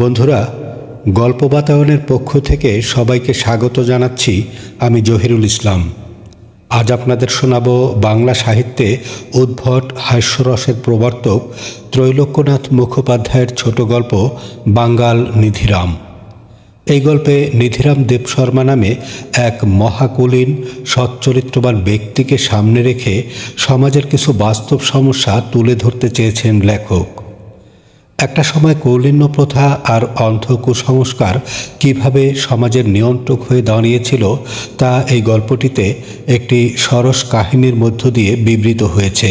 বন্ধুরা গল্প বাতায়নের পক্ষ থেকে সবাইকে স্বাগত জানাচ্ছি আমি জহিরুল ইসলাম আজ আপনাদের শোনাব বাংলা সাহিত্যে উদ্ভট হাস্যরসের প্রবর্তক ত্রৈলোক্যনাথ মুখোপাধ্যায়ের ছোট গল্প বাঙ্গাল নিধিরাম এই গল্পে নিধিরাম দেব শর্মা নামে এক মহাকুলীন সচ্চরিত্রবান ব্যক্তিকে সামনে রেখে সমাজের কিছু বাস্তব সমস্যা তুলে ধরতে চেয়েছেন লেখক একটা সময় কৌলিন্য প্রথা আর অন্ধ কুসংস্কার কিভাবে সমাজের নিয়ন্ত্রক হয়ে দাঁড়িয়েছিল তা এই গল্পটিতে একটি সরস কাহিনীর মধ্য দিয়ে বিবৃত হয়েছে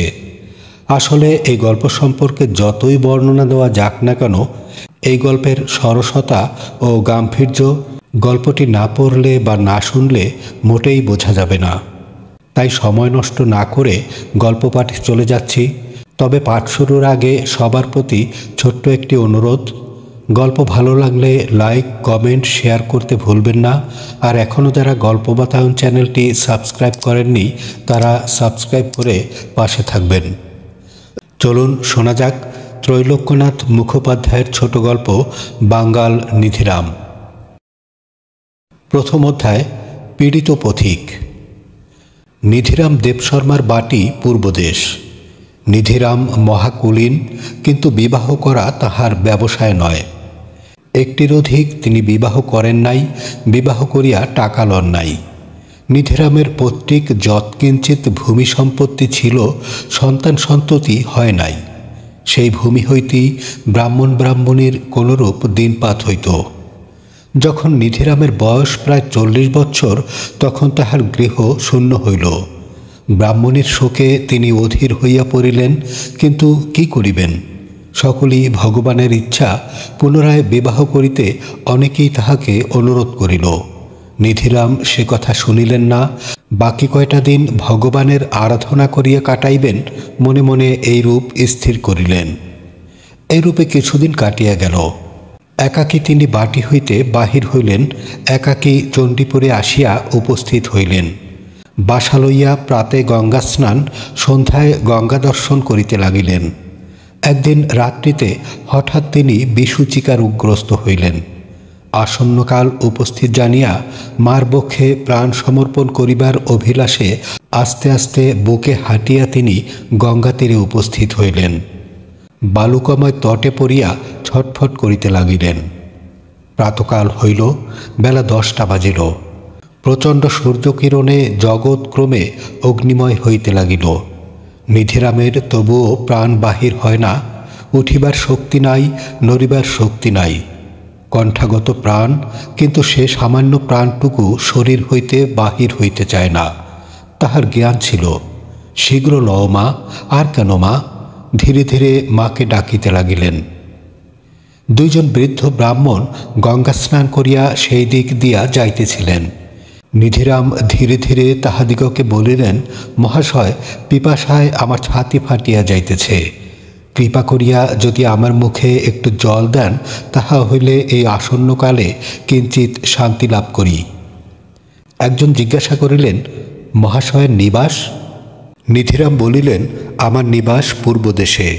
আসলে এই গল্প সম্পর্কে যতই বর্ণনা দেওয়া যাক না কেন এই গল্পের সরসতা ও গাম্ভীর্য গল্পটি না পড়লে বা না শুনলে মোটেই বোঝা যাবে না তাই সময় নষ্ট না করে গল্প পাঠে চলে যাচ্ছি তবে পাঠ শুরুর আগে সবার প্রতি ছোট্ট একটি অনুরোধ গল্প ভালো লাগলে লাইক কমেন্ট শেয়ার করতে ভুলবেন না আর এখনও যারা গল্প বাতায়ন চ্যানেলটি সাবস্ক্রাইব করেননি তারা সাবস্ক্রাইব করে পাশে থাকবেন চলুন শোনা যাক ত্রৈলোক্যনাথ মুখোপাধ্যায়ের ছোট গল্প বাঙ্গাল নিধিরাম প্রথম অধ্যায় পীড়িত পথিক নিধিরাম দেবশর্মার বাটি পূর্বদেশ নিধিরাম মহাকুলীন কিন্তু বিবাহ করা তাহার ব্যবসায় নয় একটির অধিক তিনি বিবাহ করেন নাই বিবাহ করিয়া টাকা লন নাই নিধিরামের পৈতৃক যৎকিঞ্চিত ভূমি সম্পত্তি ছিল সন্তান সন্ততি হয় নাই সেই ভূমি হইতেই ব্রাহ্মণ ব্রাহ্মণীর কোনরূপ দিনপাত হইত যখন নিধিরামের বয়স প্রায় চল্লিশ বছর তখন তাহার গৃহ শূন্য হইল ব্রাহ্মণের শোকে তিনি অধীর হইয়া পড়িলেন কিন্তু কি করিবেন সকলেই ভগবানের ইচ্ছা পুনরায় বিবাহ করিতে অনেকেই তাহাকে অনুরোধ করিল নিধিরাম সে কথা শুনিলেন না বাকি কয়টা দিন ভগবানের আরাধনা করিয়া কাটাইবেন মনে মনে এই রূপ স্থির করিলেন এই রূপে কিছুদিন কাটিয়া গেল একাকী তিনি বাটি হইতে বাহির হইলেন একাকী চণ্ডীপুরে আসিয়া উপস্থিত হইলেন বাসা লইয়া প্রাতে গঙ্গা স্নান সন্ধ্যায় গঙ্গা দর্শন করিতে লাগিলেন একদিন রাত্রিতে হঠাৎ তিনি বিষুচিকার রোগগ্রস্ত হইলেন আসন্নকাল উপস্থিত জানিয়া মার বক্ষে প্রাণ সমর্পণ করিবার অভিলাষে আস্তে আস্তে বুকে হাঁটিয়া তিনি গঙ্গা তীরে উপস্থিত হইলেন বালুকময় তটে পড়িয়া ছটফট করিতে লাগিলেন প্রাতকাল হইল বেলা দশটা বাজিল প্রচণ্ড সূর্যকিরণে জগৎ ক্রমে অগ্নিময় হইতে লাগিল নিধিরামের তবুও প্রাণ বাহির হয় না উঠিবার শক্তি নাই নড়িবার শক্তি নাই কণ্ঠাগত প্রাণ কিন্তু সে সামান্য প্রাণটুকু শরীর হইতে বাহির হইতে চায় না তাহার জ্ঞান ছিল শীঘ্র লও মা আর কেন মা ধীরে ধীরে মাকে ডাকিতে লাগিলেন দুইজন বৃদ্ধ ব্রাহ্মণ গঙ্গা স্নান করিয়া সেই দিক দিয়া যাইতেছিলেন নিধিরাম ধীরে ধীরে তাহাদিগকে বলিলেন মহাশয় পিপাসায় আমার ছাতি ফাটিয়া যাইতেছে কৃপা করিয়া যদি আমার মুখে একটু জল দেন তাহা হইলে এই আসন্নকালে কিঞ্চিত শান্তি লাভ করি একজন জিজ্ঞাসা করিলেন মহাশয়ের নিবাস নিধিরাম বলিলেন আমার নিবাস পূর্ব দেশে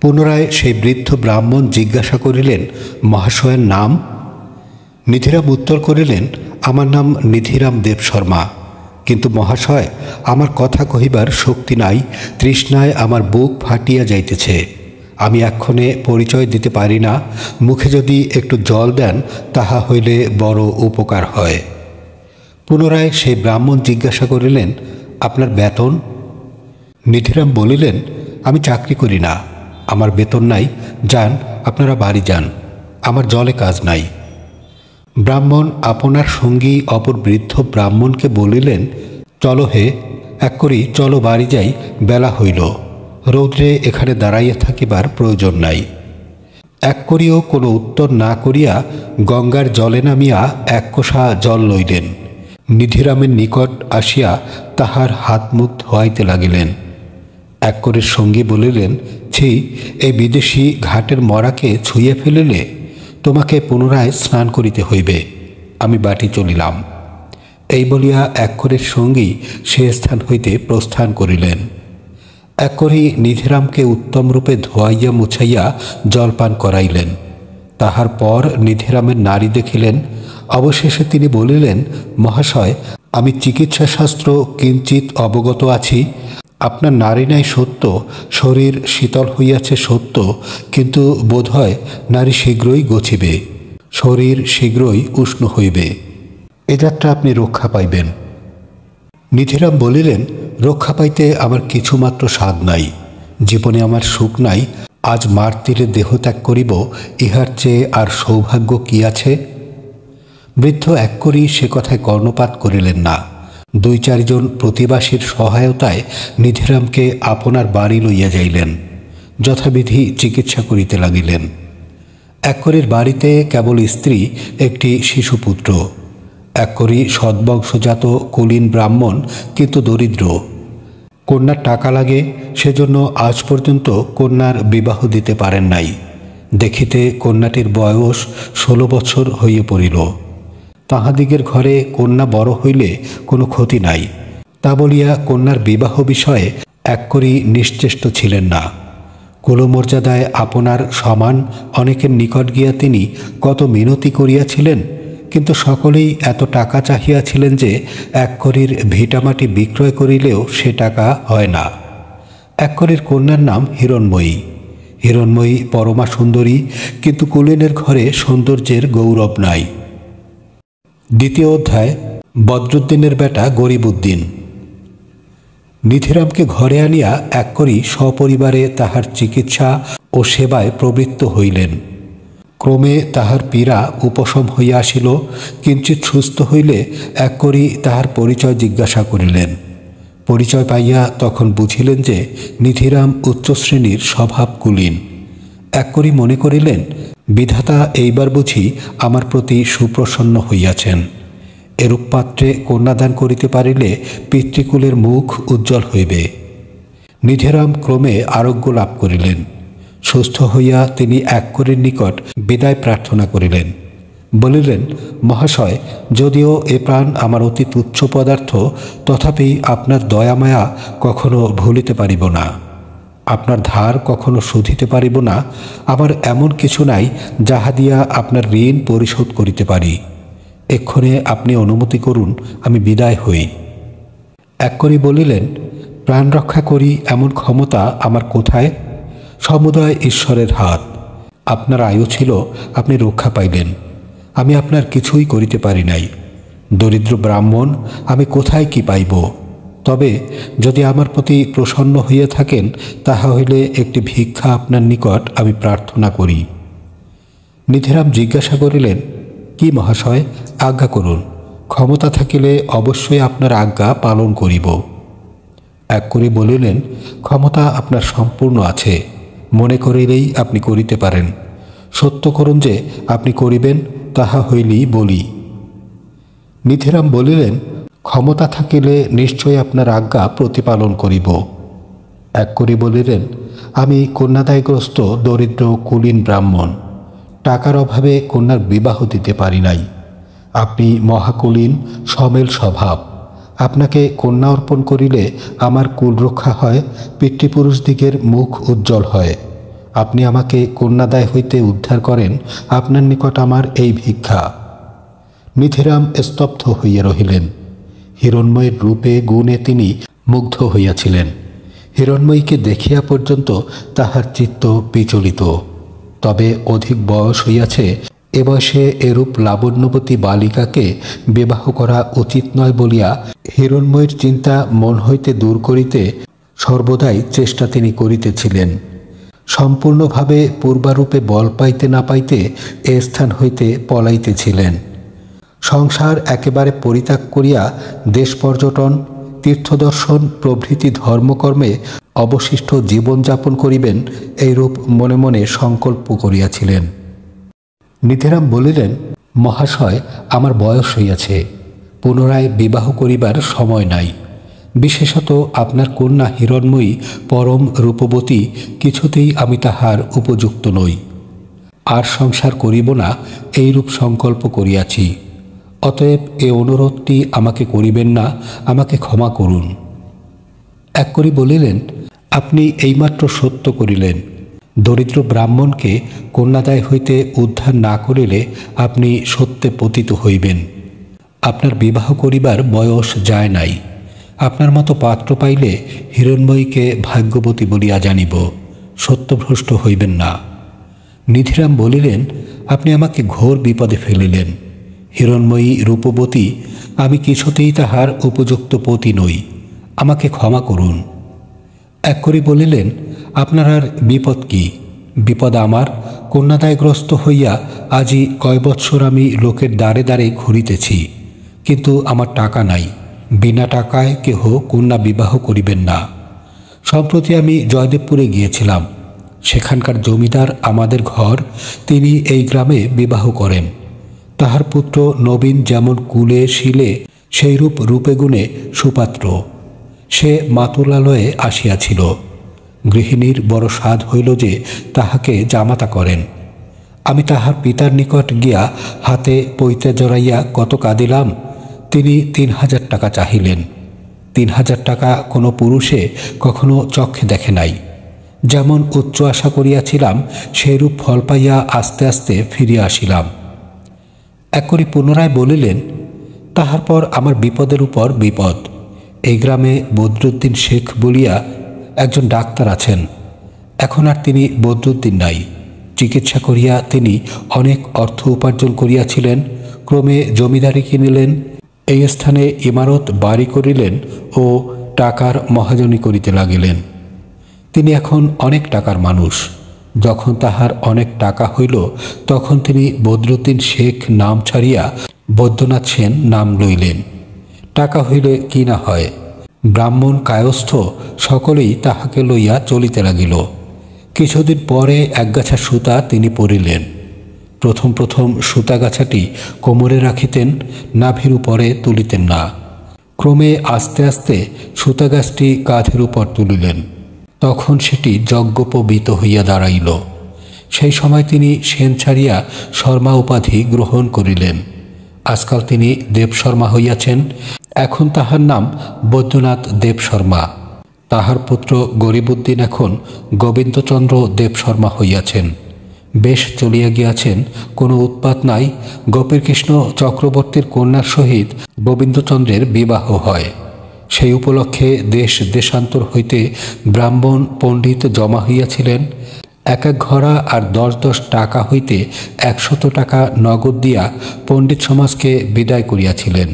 পুনরায় সেই বৃদ্ধ ব্রাহ্মণ জিজ্ঞাসা করিলেন মহাশয়ের নাম নিধিরাম উত্তর করিলেন আমার নাম নিধিরাম দেব শর্মা কিন্তু মহাশয় আমার কথা কহিবার শক্তি নাই তৃষ্ণায় আমার বুক ফাটিয়া যাইতেছে আমি এক্ষণে পরিচয় দিতে পারি না মুখে যদি একটু জল দেন তাহা হইলে বড় উপকার হয় পুনরায় সেই ব্রাহ্মণ জিজ্ঞাসা করিলেন আপনার বেতন নিধিরাম বলিলেন আমি চাকরি করি না আমার বেতন নাই যান আপনারা বাড়ি যান আমার জলে কাজ নাই ব্রাহ্মণ আপনার সঙ্গী অপর বৃদ্ধ ব্রাহ্মণকে বলিলেন চলো হে এক করি চলো বাড়ি যাই বেলা হইল রৌদ্রে এখানে দাঁড়াইয়া থাকিবার প্রয়োজন নাই এক করিও কোনো উত্তর না করিয়া গঙ্গার জলে নামিয়া এক কোষা জল লইলেন নিধিরামের নিকট আসিয়া তাহার হাত মুখ ধোয়াইতে লাগিলেন এক করে সঙ্গী বলিলেন ছি এই বিদেশি ঘাটের মরাকে ছুঁয়ে ফেলিলে তোমাকে পুনরায় স্নান করিতে হইবে আমি বাটি চলিলাম এই বলিয়া একরের সঙ্গী সে স্থান হইতে প্রস্থান করিলেন একরি নিধিরামকে উত্তমরূপে ধোয়াইয়া মুছাইয়া জলপান করাইলেন তাহার পর নিধিরামের নারী দেখিলেন অবশেষে তিনি বলিলেন মহাশয় আমি চিকিৎসাশাস্ত্র কিঞ্চিত অবগত আছি আপনার নারী নাই সত্য শরীর শীতল হইয়াছে সত্য কিন্তু বোধ হয় নারী শীঘ্রই গছিবে শরীর শীঘ্রই উষ্ণ হইবে এ যাত্রা আপনি রক্ষা পাইবেন নিধিরাম বলিলেন রক্ষা পাইতে আমার কিছুমাত্র স্বাদ নাই জীবনে আমার সুখ নাই আজ মার তীরে দেহ ত্যাগ করিব ইহার চেয়ে আর সৌভাগ্য কি আছে বৃদ্ধ এক করি সে কথায় কর্ণপাত করিলেন না দুই চারজন প্রতিবাসীর সহায়তায় নিধিরামকে আপনার বাড়ি লইয়া যাইলেন যথাবিধি চিকিৎসা করিতে লাগিলেন একরের বাড়িতে কেবল স্ত্রী একটি শিশুপুত্র এককরি সদ্বংশজাত কুলীন ব্রাহ্মণ কিন্তু দরিদ্র কন্যার টাকা লাগে সেজন্য আজ পর্যন্ত কন্যার বিবাহ দিতে পারেন নাই দেখিতে কন্যাটির বয়স ষোলো বছর হইয়া পড়িল তাহাদিগের ঘরে কন্যা বড় হইলে কোনো ক্ষতি নাই তা বলিয়া কন্যার বিবাহ বিষয়ে এক করি নিশ্চেষ্ট ছিলেন না কুলমর্যাদায় আপনার সমান অনেকের নিকট গিয়া তিনি কত মিনতি করিয়াছিলেন কিন্তু সকলেই এত টাকা চাহিয়াছিলেন যে এক করির ভিটামাটি বিক্রয় করিলেও সে টাকা হয় না এক করির কন্যার নাম হিরণময়ী হিরণময়ী পরমা সুন্দরী কিন্তু কুলিনের ঘরে সৌন্দর্যের গৌরব নাই দ্বিতীয় অধ্যায় বদরুদ্দিনের বেটা গরিবউদ্দিন নিধিরামকে ঘরে আনিয়া এক করি সপরিবারে তাহার চিকিৎসা ও সেবায় প্রবৃত্ত হইলেন ক্রমে তাহার পীড়া উপশম হইয়া আসিল কিঞ্চিত সুস্থ হইলে এক করি তাহার পরিচয় জিজ্ঞাসা করিলেন পরিচয় পাইয়া তখন বুঝিলেন যে নিধিরাম উচ্চশ্রেণীর স্বভাব কুলীন এক করি মনে করিলেন বিধাতা এইবার বুঝি আমার প্রতি সুপ্রসন্ন হইয়াছেন এরূপ পাত্রে কন্যাদান করিতে পারিলে পিতৃকুলের মুখ উজ্জ্বল হইবে নিধেরাম ক্রমে আরোগ্য লাভ করিলেন সুস্থ হইয়া তিনি এক করির নিকট বিদায় প্রার্থনা করিলেন বলিলেন মহাশয় যদিও এ প্রাণ আমার অতি তুচ্ছ পদার্থ তথাপি আপনার দয়ামায়া কখনো ভুলিতে পারিব না আপনার ধার কখনো শোধিতে পারিব না আবার এমন কিছু নাই যাহা দিয়া আপনার ঋণ পরিশোধ করিতে পারি এক্ষণে আপনি অনুমতি করুন আমি বিদায় হই এক করি বলিলেন প্রাণ রক্ষা করি এমন ক্ষমতা আমার কোথায় সমুদয় ঈশ্বরের হাত আপনার আয়ু ছিল আপনি রক্ষা পাইলেন আমি আপনার কিছুই করিতে পারি নাই দরিদ্র ব্রাহ্মণ আমি কোথায় কি পাইব তবে যদি আমার প্রতি প্রসন্ন হইয়া থাকেন তাহা হইলে একটি ভিক্ষা আপনার নিকট আমি প্রার্থনা করি নিধিরাম জিজ্ঞাসা করিলেন কি মহাশয় আজ্ঞা করুন ক্ষমতা থাকিলে অবশ্যই আপনার আজ্ঞা পালন করিব এক করে বলিলেন ক্ষমতা আপনার সম্পূর্ণ আছে মনে করিলেই আপনি করিতে পারেন সত্য করুন যে আপনি করিবেন তাহা হইলেই বলি নিধিরাম বলিলেন ক্ষমতা থাকিলে নিশ্চয় আপনার আজ্ঞা প্রতিপালন করিব এক করি বলিলেন আমি কন্যাদায়গ্রস্ত দরিদ্র কুলীন ব্রাহ্মণ টাকার অভাবে কন্যার বিবাহ দিতে পারি নাই আপনি মহাকুলীন সমেল স্বভাব আপনাকে কন্যা অর্পণ করিলে আমার কুল রক্ষা হয় পিতৃপুরুষদিগের মুখ উজ্জ্বল হয় আপনি আমাকে কন্যাদায় হইতে উদ্ধার করেন আপনার নিকট আমার এই ভিক্ষা মিথিরাম স্তব্ধ হইয়া রহিলেন হিরণময়ের রূপে গুণে তিনি মুগ্ধ হইয়াছিলেন হিরণময়ীকে দেখিয়া পর্যন্ত তাহার চিত্ত বিচলিত তবে অধিক বয়স হইয়াছে এ বয়সে এরূপ লাবণ্যবতী বালিকাকে বিবাহ করা উচিত নয় বলিয়া হিরণময়ীর চিন্তা মন হইতে দূর করিতে সর্বদাই চেষ্টা তিনি করিতেছিলেন সম্পূর্ণভাবে পূর্বারূপে বল পাইতে না পাইতে এ স্থান হইতে পলাইতেছিলেন সংসার একেবারে পরিত্যাগ করিয়া দেশ পর্যটন তীর্থদর্শন প্রভৃতি ধর্মকর্মে অবশিষ্ট জীবনযাপন করিবেন এইরূপ মনে মনে সংকল্প করিয়াছিলেন নিধিরাম বলিলেন মহাশয় আমার বয়স হইয়াছে পুনরায় বিবাহ করিবার সময় নাই বিশেষত আপনার কন্যা হিরণময়ী পরম রূপবতী কিছুতেই আমি তাহার উপযুক্ত নই আর সংসার করিব না এইরূপ সংকল্প করিয়াছি অতএব এ অনুরোধটি আমাকে করিবেন না আমাকে ক্ষমা করুন এক করি বলিলেন আপনি এইমাত্র সত্য করিলেন দরিদ্র ব্রাহ্মণকে কন্যাদায় হইতে উদ্ধার না করিলে আপনি সত্যে পতিত হইবেন আপনার বিবাহ করিবার বয়স যায় নাই আপনার মতো পাত্র পাইলে হিরণময়ীকে ভাগ্যবতী বলিয়া জানিব সত্যভ্রষ্ট হইবেন না নিধিরাম বলিলেন আপনি আমাকে ঘোর বিপদে ফেলিলেন হিরণময়ী রূপবতী আমি কিছুতেই তাহার উপযুক্ত পতি নই আমাকে ক্ষমা করুন এক করে বলিলেন আপনার আর বিপদ কি বিপদ আমার কন্যাদায়গ্রস্ত হইয়া আজি কয় বৎসর আমি লোকের দ্বারে দ্বারে ঘুরিতেছি কিন্তু আমার টাকা নাই বিনা টাকায় কেহ কন্যা বিবাহ করিবেন না সম্প্রতি আমি জয়দেবপুরে গিয়েছিলাম সেখানকার জমিদার আমাদের ঘর তিনি এই গ্রামে বিবাহ করেন তাহার পুত্র নবীন যেমন কুলে শিলে সেইরূপ রূপে গুণে সুপাত্র সে মাতুলালয়ে আসিয়াছিল গৃহিণীর বড় স্বাদ হইল যে তাহাকে জামাতা করেন আমি তাহার পিতার নিকট গিয়া হাতে পৈতে জড়াইয়া কত কাঁদিলাম তিনি তিন হাজার টাকা চাহিলেন তিন হাজার টাকা কোনো পুরুষে কখনো চক্ষে দেখে নাই যেমন উচ্চ আশা করিয়াছিলাম সেইরূপ ফল পাইয়া আস্তে আস্তে ফিরিয়া আসিলাম এক করি পুনরায় বলিলেন তাহার পর আমার বিপদের উপর বিপদ এই গ্রামে বদরুদ্দিন শেখ বলিয়া একজন ডাক্তার আছেন এখন আর তিনি বদরুদ্দিন নাই চিকিৎসা করিয়া তিনি অনেক অর্থ উপার্জন করিয়াছিলেন ক্রমে জমিদারি কিনিলেন এই স্থানে ইমারত বাড়ি করিলেন ও টাকার মহাজনী করিতে লাগিলেন তিনি এখন অনেক টাকার মানুষ যখন তাহার অনেক টাকা হইল তখন তিনি বদরুদ্দিন শেখ নাম ছাড়িয়া বৈদ্যনাথ সেন নাম লইলেন টাকা হইলে কি না হয় ব্রাহ্মণ কায়স্থ সকলেই তাহাকে লইয়া চলিতে লাগিল কিছুদিন পরে একগাছা সুতা তিনি পরিলেন প্রথম প্রথম সুতাগাছাটি কোমরে রাখিতেন নাভির উপরে তুলিতেন না ক্রমে আস্তে আস্তে সুতাগাছটি কাঁধের উপর তুলিলেন তখন সেটি যজ্ঞপবিত হইয়া দাঁড়াইল সেই সময় তিনি সেন ছাড়িয়া শর্মা উপাধি গ্রহণ করিলেন আজকাল তিনি দেবশর্মা হইয়াছেন এখন তাহার নাম বৈদ্যনাথ দেবশর্মা তাহার পুত্র গরিবউদ্দিন এখন গোবিন্দচন্দ্র দেবশর্মা হইয়াছেন বেশ চলিয়া গিয়াছেন কোনো উৎপাত নাই গোপীকৃষ্ণ চক্রবর্তীর কন্যার সহিত গোবিন্দচন্দ্রের বিবাহ হয় সেই উপলক্ষে দেশ দেশান্তর হইতে ব্রাহ্মণ পণ্ডিত জমা হইয়াছিলেন এক এক ঘরা আর দশ দশ টাকা হইতে একশত টাকা নগদ দিয়া পণ্ডিত সমাজকে বিদায় করিয়াছিলেন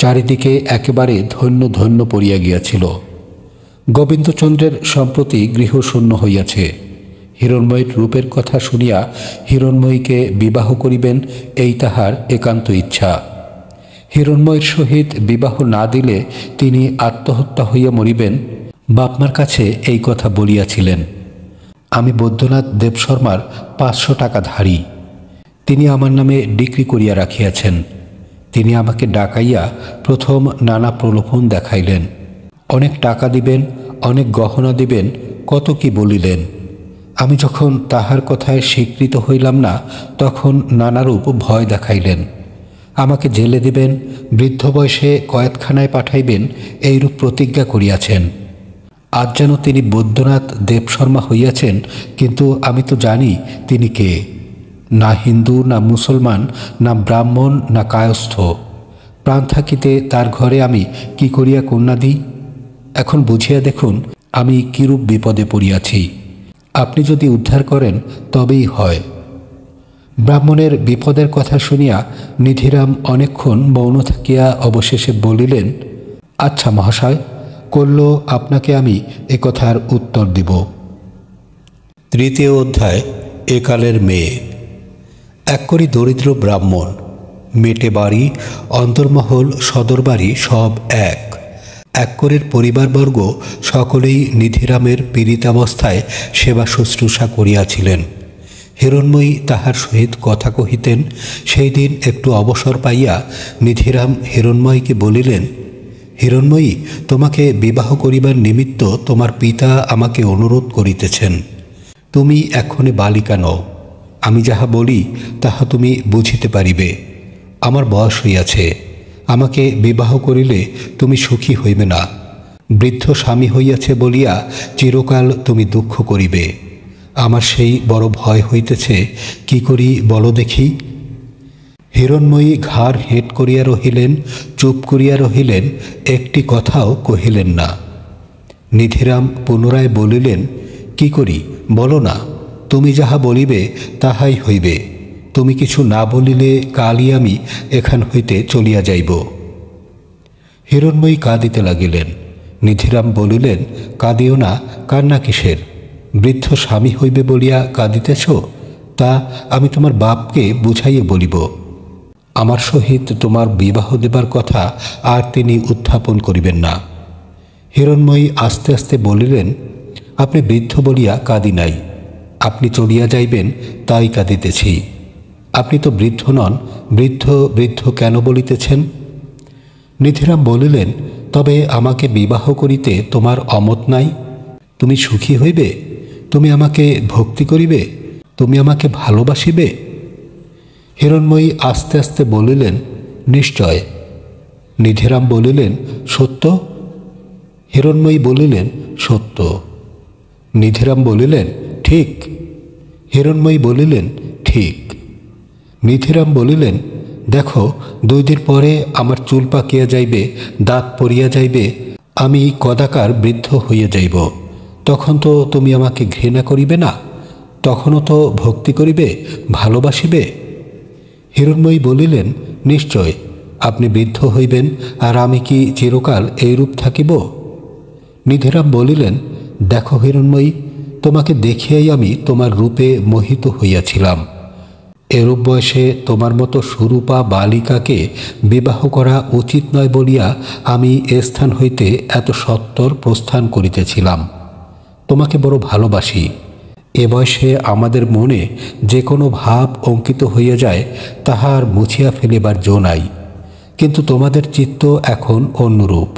চারিদিকে একেবারে ধন্য ধন্য পড়িয়া গিয়াছিল গোবিন্দচন্দ্রের সম্প্রতি গৃহশূন্য হইয়াছে হিরণময়ীর রূপের কথা শুনিয়া হিরণময়ীকে বিবাহ করিবেন এই তাহার একান্ত ইচ্ছা হিরণময়ের সহিত বিবাহ না দিলে তিনি আত্মহত্যা হইয়া মরিবেন বাপমার কাছে এই কথা বলিয়াছিলেন আমি বৈদ্যনাথ দেবশর্মার পাঁচশো টাকা ধারী তিনি আমার নামে ডিক্রি করিয়া রাখিয়াছেন তিনি আমাকে ডাকাইয়া প্রথম নানা প্রলোভন দেখাইলেন অনেক টাকা দিবেন অনেক গহনা দিবেন কত কি বলিলেন আমি যখন তাহার কথায় স্বীকৃত হইলাম না তখন নানারূপ ভয় দেখাইলেন আমাকে জেলে দিবেন বৃদ্ধ বয়সে কয়েতখানায় পাঠাইবেন এইরূপ প্রতিজ্ঞা করিয়াছেন আজ যেন তিনি বৈদ্যনাথ দেবশর্মা হইয়াছেন কিন্তু আমি তো জানি তিনি কে না হিন্দু না মুসলমান না ব্রাহ্মণ না কায়স্থ প্রাণ থাকিতে তার ঘরে আমি কি করিয়া কন্যা দিই এখন বুঝিয়া দেখুন আমি কিরূপ বিপদে পড়িয়াছি আপনি যদি উদ্ধার করেন তবেই হয় ব্রাহ্মণের বিপদের কথা শুনিয়া নিধিরাম অনেকক্ষণ মৌন থাকিয়া অবশেষে বলিলেন আচ্ছা মহাশয় করল আপনাকে আমি একথার উত্তর দিব তৃতীয় অধ্যায় একালের মেয়ে এক করি দরিদ্র ব্রাহ্মণ মেটে বাড়ি অন্তর্মহল সদর বাড়ি সব এক এক করের পরিবারবর্গ সকলেই নিধিরামের পীড়িতাবস্থায় সেবা শুশ্রূষা করিয়াছিলেন হিরণময়ী তাহার সহিত কথা কহিতেন সেই দিন একটু অবসর পাইয়া নিধিরাম হিরণময়ীকে বলিলেন হিরণময়ী তোমাকে বিবাহ করিবার নিমিত্ত তোমার পিতা আমাকে অনুরোধ করিতেছেন তুমি এখনই বালিকা নও আমি যাহা বলি তাহা তুমি বুঝিতে পারিবে আমার বয়স হইয়াছে আমাকে বিবাহ করিলে তুমি সুখী হইবে না বৃদ্ধ স্বামী হইয়াছে বলিয়া চিরকাল তুমি দুঃখ করিবে আমার সেই বড় ভয় হইতেছে কি করি বলো দেখি হিরণময়ী ঘাড় হেট করিয়া রহিলেন চুপ করিয়া রহিলেন একটি কথাও কহিলেন না নিধিরাম পুনরায় বলিলেন কি করি বলো না তুমি যাহা বলিবে তাহাই হইবে তুমি কিছু না বলিলে কালই আমি এখান হইতে চলিয়া যাইব হিরণময়ী কাঁদিতে লাগিলেন নিধিরাম বলিলেন কাঁদিও না কান্না কিসের বৃদ্ধ স্বামী হইবে বলিয়া কাঁদিতেছ তা আমি তোমার বাপকে বুঝাইয়ে বলিব আমার সহিত তোমার বিবাহ দেবার কথা আর তিনি উত্থাপন করিবেন না হিরণময়ী আস্তে আস্তে বলিলেন আপনি বৃদ্ধ বলিয়া কাঁদি নাই আপনি চলিয়া যাইবেন তাই কাঁদিতেছি আপনি তো বৃদ্ধ নন বৃদ্ধ বৃদ্ধ কেন বলিতেছেন নিধিরাম বলিলেন তবে আমাকে বিবাহ করিতে তোমার অমত নাই তুমি সুখী হইবে তুমি আমাকে ভক্তি করিবে তুমি আমাকে ভালোবাসিবে হিরণময়ী আস্তে আস্তে বলিলেন নিশ্চয় নিধিরাম বলিলেন সত্য হিরণময়ী বলিলেন সত্য নিধিরাম বলিলেন ঠিক হিরণময়ী বলিলেন ঠিক নিধিরাম বলিলেন দেখো দুই দিন পরে আমার চুল পাকিয়া যাইবে দাঁত পড়িয়া যাইবে আমি কদাকার বৃদ্ধ হইয়া যাইব তখন তো তুমি আমাকে ঘৃণা করিবে না তখনও তো ভক্তি করিবে ভালোবাসিবে হিরণময়ী বলিলেন নিশ্চয় আপনি বৃদ্ধ হইবেন আর আমি কি চিরকাল এইরূপ থাকিব নিধিরাম বলিলেন দেখো হিরণময়ী তোমাকে দেখিয়াই আমি তোমার রূপে মোহিত হইয়াছিলাম এরূপ বয়সে তোমার মতো সুরূপা বালিকাকে বিবাহ করা উচিত নয় বলিয়া আমি এ স্থান হইতে এত সত্তর প্রস্থান করিতেছিলাম তোমাকে বড় ভালোবাসি এ বয়সে আমাদের মনে যে কোনো ভাব অঙ্কিত হইয়া যায় তাহার মুছিয়া ফেলিবার জো নাই কিন্তু তোমাদের চিত্ত এখন অন্যরূপ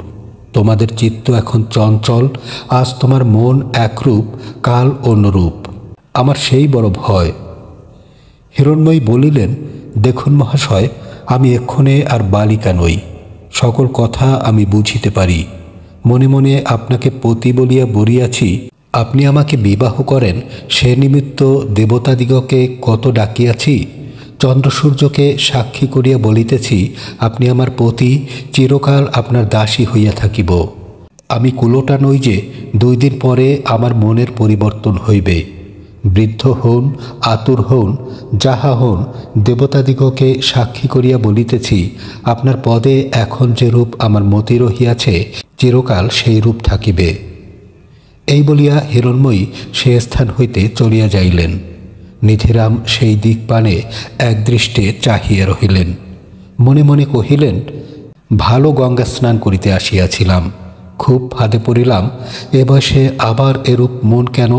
তোমাদের চিত্ত এখন চঞ্চল আজ তোমার মন একরূপ কাল অন্যরূপ আমার সেই বড় ভয় হিরণময়ী বলিলেন দেখুন মহাশয় আমি এক্ষণে আর বালিকা নই সকল কথা আমি বুঝিতে পারি মনে মনে আপনাকে পতি বলিয়া বলিয়াছি আপনি আমাকে বিবাহ করেন সে নিমিত্ত দেবতাদিগকে কত ডাকিয়াছি চন্দ্রসূর্যকে সাক্ষী করিয়া বলিতেছি আপনি আমার পতি চিরকাল আপনার দাসী হইয়া থাকিব আমি কুলোটা নই যে দুই দিন পরে আমার মনের পরিবর্তন হইবে বৃদ্ধ হন আতুর হন যাহা হন দেবতাদিগকে সাক্ষী করিয়া বলিতেছি আপনার পদে এখন যে রূপ আমার মতি রহিয়াছে চিরকাল সেই রূপ থাকিবে এই বলিয়া হিরণময়ী সে স্থান হইতে চলিয়া যাইলেন নিধিরাম সেই দিক পানে একদৃষ্টে চাহিয়া রহিলেন মনে মনে কহিলেন ভালো গঙ্গা স্নান করিতে আসিয়াছিলাম খুব ফাঁদে পড়িলাম এ বয়সে আবার এরূপ মন কেন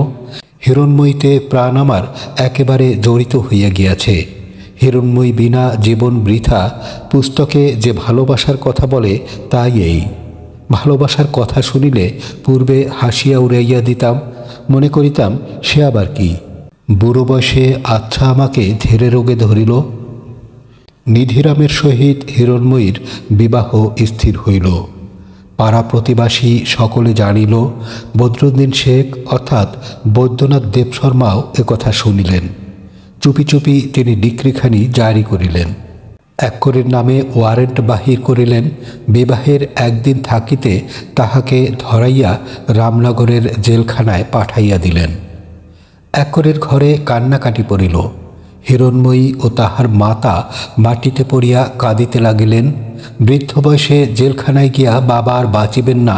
হিরণময়ীতে প্রাণ আমার একেবারে জড়িত হইয়া গিয়াছে হিরণময়ী বিনা জীবন বৃথা পুস্তকে যে ভালোবাসার কথা বলে তাই এই ভালোবাসার কথা শুনিলে পূর্বে হাসিয়া উড়াইয়া দিতাম মনে করিতাম সে আবার কি বুড়ো বয়সে আচ্ছা আমাকে ধেরে রোগে ধরিল নিধিরামের সহিত হিরণময়ীর বিবাহ স্থির হইল পাড়া প্রতিবাসী সকলে জানিল বদ্রুদ্দিন শেখ অর্থাৎ বৈদ্যনাথ দেব শর্মাও একথা শুনিলেন চুপি চুপি তিনি ডিক্রিখানি জারি করিলেন একরের নামে ওয়ারেন্ট বাহির করিলেন বিবাহের একদিন থাকিতে তাহাকে ধরাইয়া রামনগরের জেলখানায় পাঠাইয়া দিলেন একরের ঘরে কান্নাকাটি পড়িল হিরণময়ী ও তাহার মাতা মাটিতে পড়িয়া কাঁদিতে লাগিলেন বৃদ্ধ বয়সে জেলখানায় গিয়া বাবা আর বাঁচিবেন না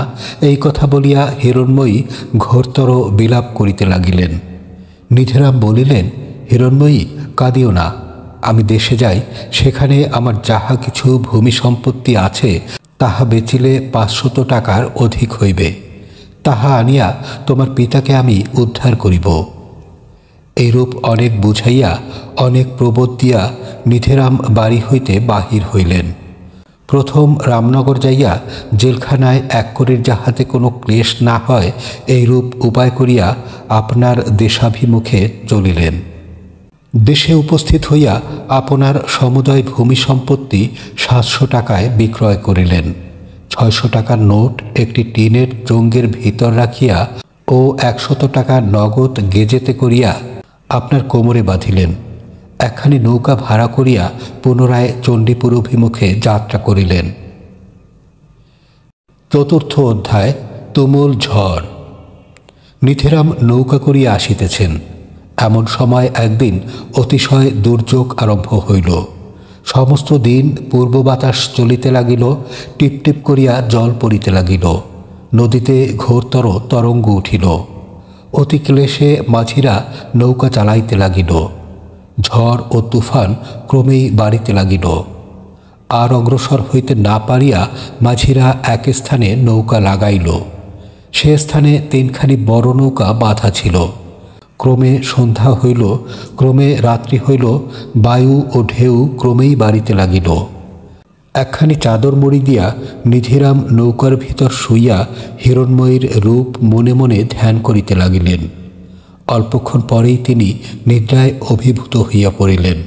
এই কথা বলিয়া হিরণময়ী ঘোরতর বিলাপ করিতে লাগিলেন নিধেরাম বলিলেন হিরণময়ী কাঁদিও না আমি দেশে যাই সেখানে আমার যাহা কিছু ভূমি সম্পত্তি আছে তাহা বেচিলে পাঁচশত টাকার অধিক হইবে তাহা আনিয়া তোমার পিতাকে আমি উদ্ধার করিব এইরূপ অনেক বুঝাইয়া অনেক প্রবোধ দিয়া নিথেরাম বাড়ি হইতে বাহির হইলেন প্রথম রামনগর যাইয়া জেলখানায় এক করির যাহাতে কোনো ক্লেশ না হয় এইরূপ উপায় করিয়া আপনার দেশাভিমুখে চলিলেন দেশে উপস্থিত হইয়া আপনার সমুদয় ভূমি সম্পত্তি সাতশো টাকায় বিক্রয় করিলেন ছয়শো টাকার নোট একটি টিনের জঙ্গের ভিতর রাখিয়া ও একশত টাকা নগদ গেজেতে করিয়া আপনার কোমরে বাঁধিলেন একখানি নৌকা ভাড়া করিয়া পুনরায় চণ্ডীপুর অভিমুখে যাত্রা করিলেন চতুর্থ অধ্যায় তুমুল ঝড় নিথেরাম নৌকা করিয়া আসিতেছেন এমন সময় একদিন অতিশয় দুর্যোগ আরম্ভ হইল সমস্ত দিন পূর্ব বাতাস চলিতে লাগিল টিপটিপ করিয়া জল পড়িতে লাগিল নদীতে ঘোরতর তরঙ্গ উঠিল অতি ক্লেশে মাঝিরা নৌকা চালাইতে লাগিল ঝড় ও তুফান ক্রমেই বাড়িতে লাগিল আর অগ্রসর হইতে না পারিয়া মাঝিরা এক স্থানে নৌকা লাগাইল সে স্থানে তিনখানি বড় নৌকা বাঁধা ছিল ক্রমে সন্ধ্যা হইল ক্রমে রাত্রি হইল বায়ু ও ঢেউ ক্রমেই বাড়িতে লাগিল একখানি চাদর মুড়ি দিয়া নিধিরাম নৌকার ভিতর শুইয়া হিরণময়ীর রূপ মনে মনে ধ্যান করিতে লাগিলেন অল্পক্ষণ পরেই তিনি নিদ্রায় অভিভূত হইয়া পড়িলেন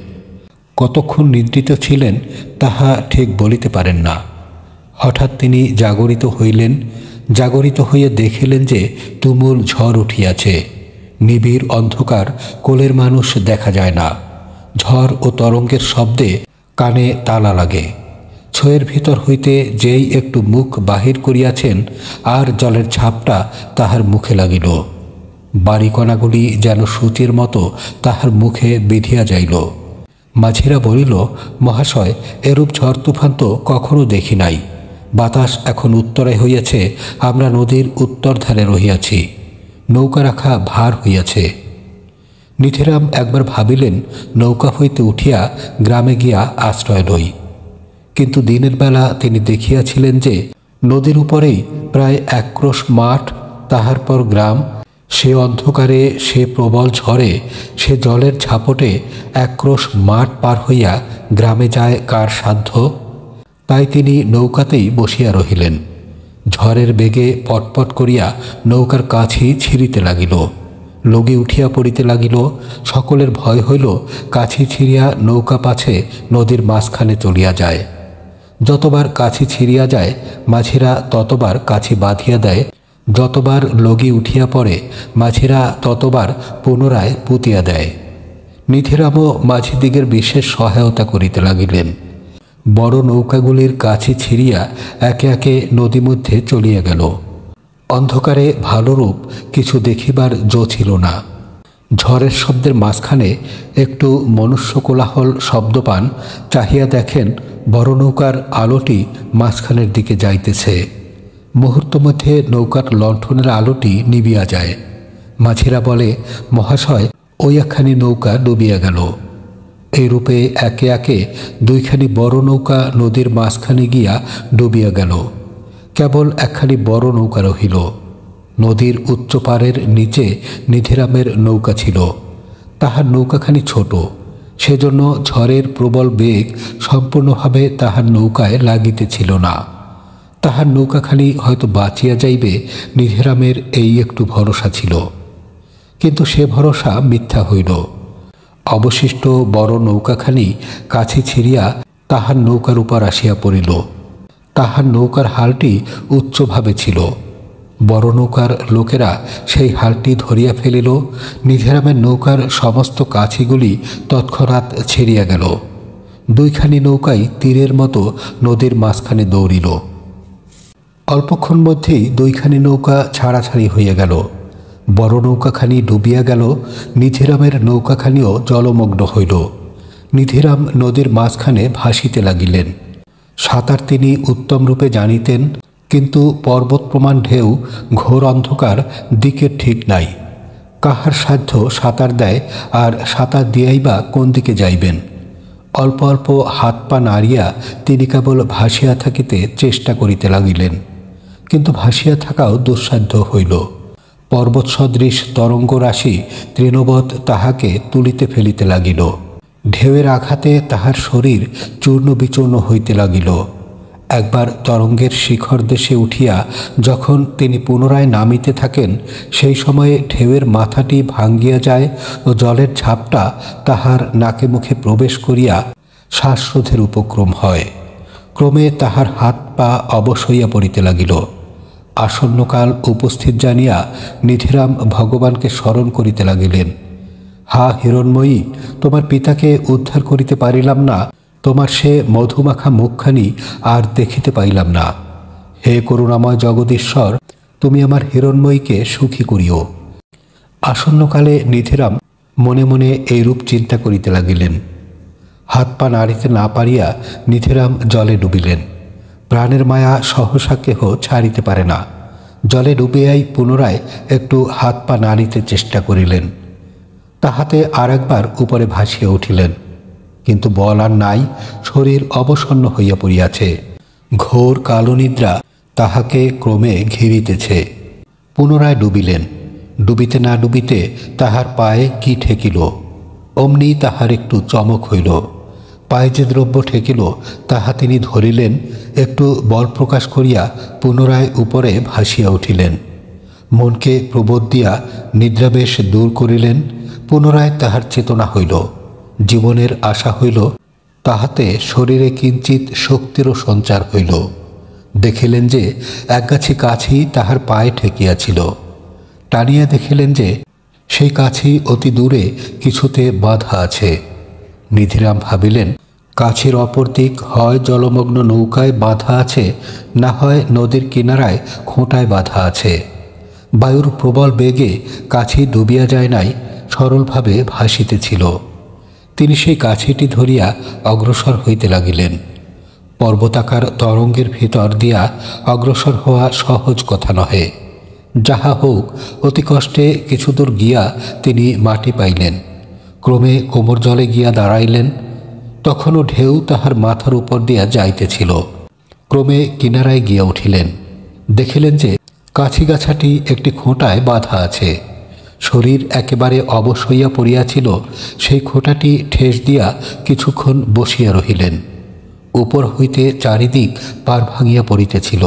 কতক্ষণ নিদ্রিত ছিলেন তাহা ঠিক বলিতে পারেন না হঠাৎ তিনি জাগরিত হইলেন জাগরিত হইয়া দেখিলেন যে তুমুল ঝড় উঠিয়াছে নিবিড় অন্ধকার কোলের মানুষ দেখা যায় না ঝড় ও তরঙ্গের শব্দে কানে তালা লাগে ছয়ের ভিতর হইতে যেই একটু মুখ বাহির করিয়াছেন আর জলের ছাপটা তাহার মুখে লাগিল বাড়িকণাগুলি যেন সূচির মতো তাহার মুখে বিধিয়া যাইল মাঝিরা বলিল মহাশয় এরূপ ঝড় তুফান তো কখনো দেখি নাই বাতাস এখন উত্তরে হইয়াছে আমরা নদীর উত্তর ধারে রহিয়াছি নৌকা রাখা ভার হইয়াছে নিথেরাম একবার ভাবিলেন নৌকা হইতে উঠিয়া গ্রামে গিয়া আশ্রয় লই কিন্তু দিনের বেলা তিনি দেখিয়াছিলেন যে নদীর উপরেই প্রায় একক্রোশ মাঠ তাহার পর গ্রাম সে অন্ধকারে সে প্রবল ঝড়ে সে জলের ঝাপটে একক্রোশ মাঠ পার হইয়া গ্রামে যায় কার সাধ্য তাই তিনি নৌকাতেই বসিয়া রহিলেন ঝড়ের বেগে পটপট করিয়া নৌকার কাছেই ছিঁড়িতে লাগিল লগি উঠিয়া পড়িতে লাগিল সকলের ভয় হইল কাছি ছিঁড়িয়া নৌকা পাছে নদীর মাঝখানে চলিয়া যায় যতবার কাছি ছিঁড়িয়া যায় মাঝিরা ততবার কাছি বাঁধিয়া দেয় যতবার লগি উঠিয়া পড়ে মাঝিরা ততবার পুনরায় পুতিয়া দেয় নিথিরামও মাঝিদিগের বিশেষ সহায়তা করিতে লাগিলেন বড় নৌকাগুলির কাছে ছিঁড়িয়া একে একে নদী মধ্যে চলিয়া গেল অন্ধকারে ভালোরূপ কিছু দেখিবার জো ছিল না ঝড়ের শব্দের মাঝখানে একটু মনুষ্য কোলাহল শব্দ পান চাহিয়া দেখেন বড় নৌকার আলোটি মাঝখানের দিকে যাইতেছে মুহূর্ত মধ্যে নৌকার লণ্ঠনের আলোটি নিবিয়া যায় মাঝিরা বলে মহাশয় ওই একখানি নৌকা ডুবিয়া গেল এই রূপে একে একে দুইখানি বড় নৌকা নদীর মাঝখানে গিয়া ডুবিয়া গেল কেবল একখানি বড় নৌকা রহিল নদীর উচ্চ পাড়ের নিচে নিধিরামের নৌকা ছিল তাহার নৌকাখানি ছোট সেজন্য ঝড়ের প্রবল বেগ সম্পূর্ণভাবে তাহার নৌকায় লাগিতেছিল না তাহার নৌকাখানি হয়তো বাঁচিয়া যাইবে নিধিরামের এই একটু ভরসা ছিল কিন্তু সে ভরসা মিথ্যা হইল অবশিষ্ট বড় নৌকাখানি কাছে ছিড়িয়া তাহার নৌকার উপর আসিয়া পড়িল তাহার নৌকার হালটি উচ্চভাবে ছিল বড় নৌকার লোকেরা সেই হালটি ধরিয়া ফেলিল নিধিরামের নৌকার সমস্ত কাছিগুলি তৎক্ষণাৎ ছিঁড়িয়া গেল দুইখানি নৌকাই তীরের মতো নদীর মাঝখানে দৌড়িল অল্পক্ষণ মধ্যেই দুইখানি নৌকা ছাড়াছাড়ি হইয়া গেল বড় নৌকাখানি ডুবিয়া গেল নিধিরামের নৌকাখানিও জলমগ্ন হইল নিধিরাম নদীর মাঝখানে ভাসিতে লাগিলেন সাঁতার তিনি উত্তমরূপে জানিতেন কিন্তু পর্বত প্রমাণ ঢেউ ঘোর অন্ধকার দিকের ঠিক নাই কাহার সাধ্য সাঁতার দেয় আর সাঁতার দিয়াই বা কোন দিকে যাইবেন অল্প অল্প হাত পা নাড়িয়া তিনি কেবল ভাসিয়া থাকিতে চেষ্টা করিতে লাগিলেন কিন্তু ভাসিয়া থাকাও দুঃসাধ্য হইল পর্বত সদৃশ তরঙ্গরাশি তৃণবধ তাহাকে তুলিতে ফেলিতে লাগিল ঢেউয়ের আঘাতে তাহার শরীর চূর্ণ বিচূর্ণ হইতে লাগিল একবার তরঙ্গের শিখর দেশে উঠিয়া যখন তিনি পুনরায় নামিতে থাকেন সেই সময়ে ঢেউয়ের মাথাটি ভাঙ্গিয়া যায় ও জলের ঝাপটা তাহার নাকে মুখে প্রবেশ করিয়া শ্বাসরোধের উপক্রম হয় ক্রমে তাহার হাত পা অবশ হইয়া পড়িতে লাগিল আসন্নকাল উপস্থিত জানিয়া নিধিরাম ভগবানকে স্মরণ করিতে লাগিলেন হা হিরণময়ী তোমার পিতাকে উদ্ধার করিতে পারিলাম না তোমার সে মধুমাখা মুখখানি আর দেখিতে পাইলাম না হে করুণাময় জগদীশ্বর তুমি আমার হিরণময়ীকে সুখী করিও আসন্নকালে নিধিরাম মনে মনে এইরূপ চিন্তা করিতে লাগিলেন হাত পা নাড়িতে না পারিয়া নিধিরাম জলে ডুবিলেন প্রাণের মায়া সহসা কেহ ছাড়িতে পারে না জলে ডুবিয়াই পুনরায় একটু হাত পা না নিতে চেষ্টা করিলেন তাহাতে আর একবার উপরে ভাসিয়া উঠিলেন কিন্তু বল আর নাই শরীর অবসন্ন হইয়া পড়িয়াছে ঘোর কালো নিদ্রা তাহাকে ক্রমে ঘিরিতেছে পুনরায় ডুবিলেন ডুবিতে না ডুবিতে তাহার পায়ে কি ঠেকিল অমনি তাহার একটু চমক হইল পায়ে যে দ্রব্য ঠেকিল তাহা তিনি ধরিলেন একটু বল প্রকাশ করিয়া পুনরায় উপরে ভাসিয়া উঠিলেন মনকে প্রবোধ দিয়া নিদ্রাবেশ দূর করিলেন পুনরায় তাহার চেতনা হইল জীবনের আশা হইল তাহাতে শরীরে কিঞ্চিত শক্তিরও সঞ্চার হইল দেখিলেন যে একগাছি কাছেই তাহার পায়ে ঠেকিয়াছিল টানিয়া দেখিলেন যে সেই কাছেই অতি দূরে কিছুতে বাধা আছে নিধিরাম ভাবিলেন কাছের অপর দিক হয় জলমগ্ন নৌকায় বাঁধা আছে না হয় নদীর কিনারায় খোঁটায় বাঁধা আছে বায়ুর প্রবল বেগে কাছি ডুবিয়া যায় নাই সরলভাবে ভাসিতেছিল তিনি সেই কাছিটি ধরিয়া অগ্রসর হইতে লাগিলেন পর্বতাকার তরঙ্গের ভিতর দিয়া অগ্রসর হওয়া সহজ কথা নহে যাহা হোক অতি কষ্টে কিছুদূর গিয়া তিনি মাটি পাইলেন ক্রমে কোমর জলে গিয়া দাঁড়াইলেন তখনও ঢেউ তাহার মাথার উপর দিয়া যাইতেছিল ক্রমে কিনারায় গিয়া উঠিলেন দেখিলেন যে কাছিগাছাটি একটি খোঁটায় বাঁধা আছে শরীর একেবারে অবশ হইয়া পড়িয়াছিল সেই খোঁটাটি ঠেস দিয়া কিছুক্ষণ বসিয়া রহিলেন উপর হইতে চারিদিক পার ভাঙিয়া পড়িতেছিল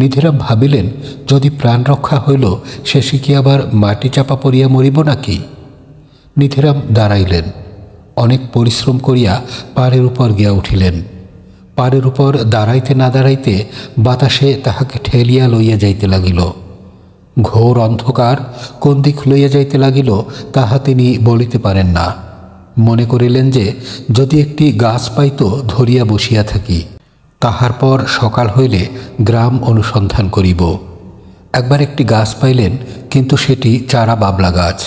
নিধিরাম ভাবিলেন যদি প্রাণ রক্ষা হইল শেষে কি আবার মাটি চাপা পড়িয়া মরিব নাকি নিথেরাম দাঁড়াইলেন অনেক পরিশ্রম করিয়া পাড়ের উপর গিয়া উঠিলেন পাড়ের উপর দাঁড়াইতে না দাঁড়াইতে বাতাসে তাহাকে ঠেলিয়া লইয়া যাইতে লাগিল ঘোর অন্ধকার কোন দিক লইয়া যাইতে লাগিল তাহা তিনি বলিতে পারেন না মনে করিলেন যে যদি একটি গাছ পাইত ধরিয়া বসিয়া থাকি তাহার পর সকাল হইলে গ্রাম অনুসন্ধান করিব একবার একটি গাছ পাইলেন কিন্তু সেটি চারা বাবলা গাছ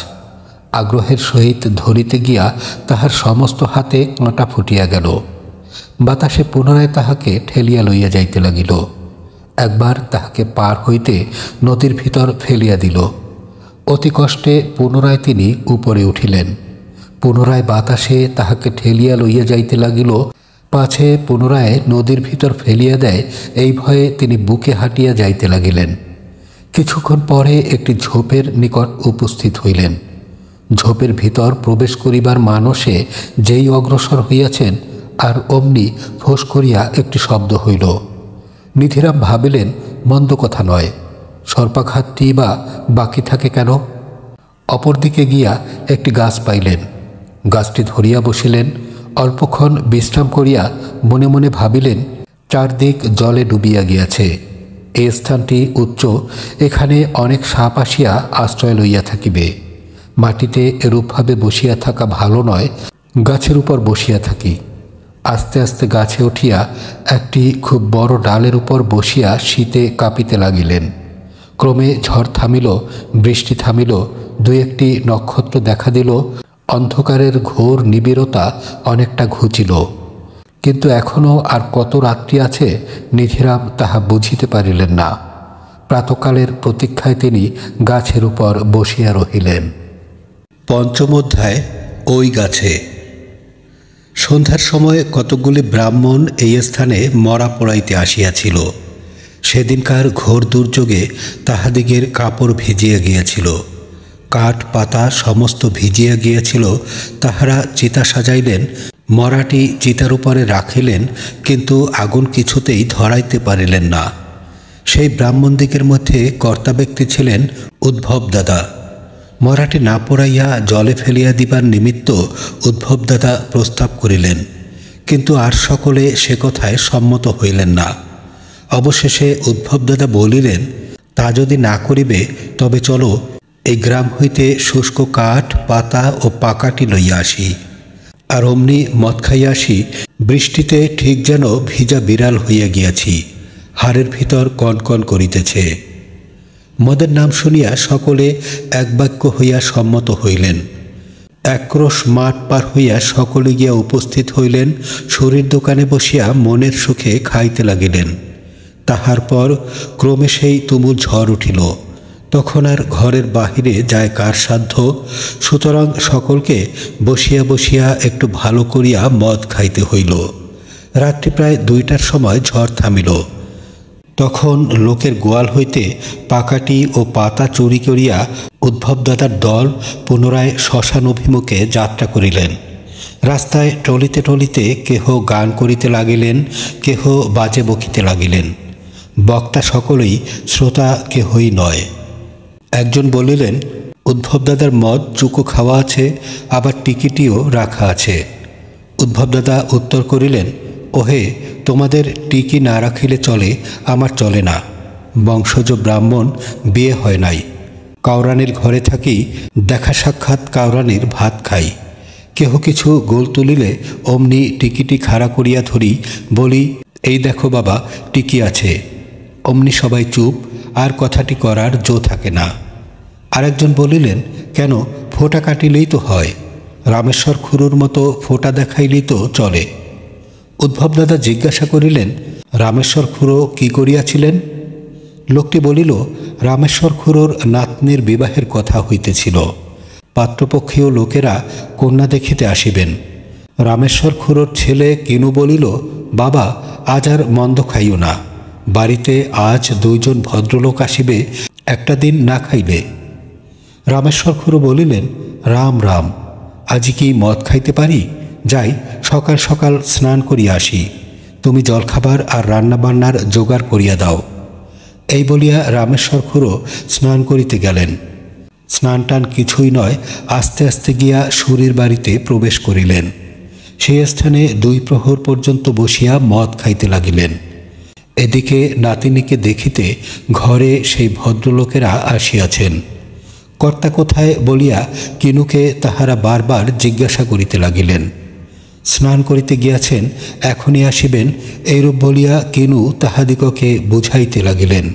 আগ্রহের সহিত ধরিতে গিয়া তাহার সমস্ত হাতে কাঁটা ফুটিয়া গেল বাতাসে পুনরায় তাহাকে ঠেলিয়া লইয়া যাইতে লাগিল একবার তাহাকে পার হইতে নদীর ভিতর ফেলিয়া দিল অতি কষ্টে পুনরায় তিনি উপরে উঠিলেন পুনরায় বাতাসে তাহাকে ঠেলিয়া লইয়া যাইতে লাগিল পাছে পুনরায় নদীর ভিতর ফেলিয়া দেয় এই ভয়ে তিনি বুকে হাঁটিয়া যাইতে লাগিলেন কিছুক্ষণ পরে একটি ঝোপের নিকট উপস্থিত হইলেন ঝোপের ভিতর প্রবেশ করিবার মানসে যেই অগ্রসর হইয়াছেন আর অমনি ফোঁস করিয়া একটি শব্দ হইল নিধিরাম ভাবিলেন মন্দ কথা নয় সর্পাঘাতটি বা বাকি থাকে কেন অপরদিকে গিয়া একটি গাছ পাইলেন গাছটি ধরিয়া বসিলেন অল্পক্ষণ বিশ্রাম করিয়া মনে মনে ভাবিলেন চারদিক জলে ডুবিয়া গিয়াছে এ স্থানটি উচ্চ এখানে অনেক সাপ আসিয়া আশ্রয় লইয়া থাকিবে মাটিতে এরূপভাবে বসিয়া থাকা ভালো নয় গাছের উপর বসিয়া থাকি আস্তে আস্তে গাছে উঠিয়া একটি খুব বড় ডালের উপর বসিয়া শীতে কাঁপিতে লাগিলেন ক্রমে ঝড় থামিল বৃষ্টি থামিল দু একটি নক্ষত্র দেখা দিল অন্ধকারের ঘোর নিবিড়তা অনেকটা ঘুচিল কিন্তু এখনও আর কত রাত্রি আছে নিধিরাম তাহা বুঝিতে পারিলেন না প্রাতকালের প্রতীক্ষায় তিনি গাছের উপর বসিয়া রহিলেন পঞ্চম অধ্যায় ওই গাছে সন্ধ্যার সময় কতকগুলি ব্রাহ্মণ এই স্থানে মরা পড়াইতে আসিয়াছিল সেদিনকার ঘোর দুর্যোগে তাহাদিগের কাপড় ভিজিয়া গিয়াছিল কাঠ পাতা সমস্ত ভিজিয়া গিয়াছিল তাহারা চিতা সাজাইলেন মরাটি চিতার উপরে রাখিলেন কিন্তু আগুন কিছুতেই ধরাইতে পারিলেন না সেই ব্রাহ্মণ দিকের মধ্যে কর্তা ব্যক্তি ছিলেন উদ্ভব দাদা মরাটি না পড়াইয়া জলে ফেলিয়া দিবার নিমিত্ত উদ্ভবদাতা প্রস্তাব করিলেন কিন্তু আর সকলে সে কথায় সম্মত হইলেন না অবশেষে উদ্ভবদাতা বলিলেন তা যদি না করিবে তবে চলো এই গ্রাম হইতে শুষ্ক কাঠ পাতা ও পাকাটি লইয়া আসি আর অমনি মদ খাইয়া আসি বৃষ্টিতে ঠিক যেন ভিজা বিড়াল হইয়া গিয়াছি হাড়ের ভিতর কনকন করিতেছে মদের নাম শুনিয়া সকলে এক বাক্য হইয়া সম্মত হইলেন একরস মাঠ পার হইয়া সকলে গিয়া উপস্থিত হইলেন শরীর দোকানে বসিয়া মনের সুখে খাইতে লাগিলেন তাহার পর ক্রমে সেই তুমুল ঝড় উঠিল তখন আর ঘরের বাহিরে যায় কার সাধ্য সুতরাং সকলকে বসিয়া বসিয়া একটু ভালো করিয়া মদ খাইতে হইল রাত্রি প্রায় দুইটার সময় ঝড় থামিল তখন লোকের গোয়াল হইতে পাকাটি ও পাতা চুরি করিয়া উদ্ভবদাতার দল পুনরায় শ্মশান অভিমুখে যাত্রা করিলেন রাস্তায় টলিতে টলিতে কেহ গান করিতে লাগিলেন কেহ বাজে বকিতে লাগিলেন বক্তা সকলেই শ্রোতা কেহই নয় একজন বলিলেন উদ্ভবদাদার মদ চুকো খাওয়া আছে আবার টিকিটিও রাখা আছে উদ্ভবদাদা উত্তর করিলেন ওহে তোমাদের টিকি না রাখিলে চলে আমার চলে না বংশজ ব্রাহ্মণ বিয়ে হয় নাই কাউরানির ঘরে থাকি দেখা সাক্ষাৎ কাউরানির ভাত খাই কেহ কিছু গোল তুলিলে অমনি টিকিটি খাড়া করিয়া ধরি বলি এই দেখো বাবা টিকি আছে অমনি সবাই চুপ আর কথাটি করার জো থাকে না আরেকজন বলিলেন কেন ফোঁটা কাটিলেই তো হয় রামেশ্বর খুরুর মতো ফোঁটা দেখাইলেই তো চলে উদ্ভবদাদা জিজ্ঞাসা করিলেন রামেশ্বর খুড়ো কি করিয়াছিলেন লোকটি বলিল রামেশ্বর খুড়োর নাতনির বিবাহের কথা হইতেছিল পাত্রপক্ষীয় লোকেরা কন্যা দেখিতে আসিবেন রামেশ্বর খুড়োর ছেলে কিনু বলিল বাবা আজ আর মন্দ খাইও না বাড়িতে আজ দুইজন ভদ্রলোক আসিবে একটা দিন না খাইবে রামেশ্বর খুড়ো বলিলেন রাম রাম আজি কি মদ খাইতে পারি যাই সকাল সকাল স্নান করিয়া আসি তুমি জলখাবার আর রান্নাবান্নার জোগাড় করিয়া দাও এই বলিয়া রামেশ্বর খুঁড়ো স্নান করিতে গেলেন স্নান টান কিছুই নয় আস্তে আস্তে গিয়া সুরের বাড়িতে প্রবেশ করিলেন সেই স্থানে দুই প্রহর পর্যন্ত বসিয়া মদ খাইতে লাগিলেন এদিকে নাতিনীকে দেখিতে ঘরে সেই ভদ্রলোকেরা আসিয়াছেন কর্তা কোথায় বলিয়া কিনুকে তাহারা বারবার জিজ্ঞাসা করিতে লাগিলেন স্নান করিতে গিয়াছেন এখনই আসিবেন এইরূপ বলিয়া কিনু তাহাদিগকে বুঝাইতে লাগিলেন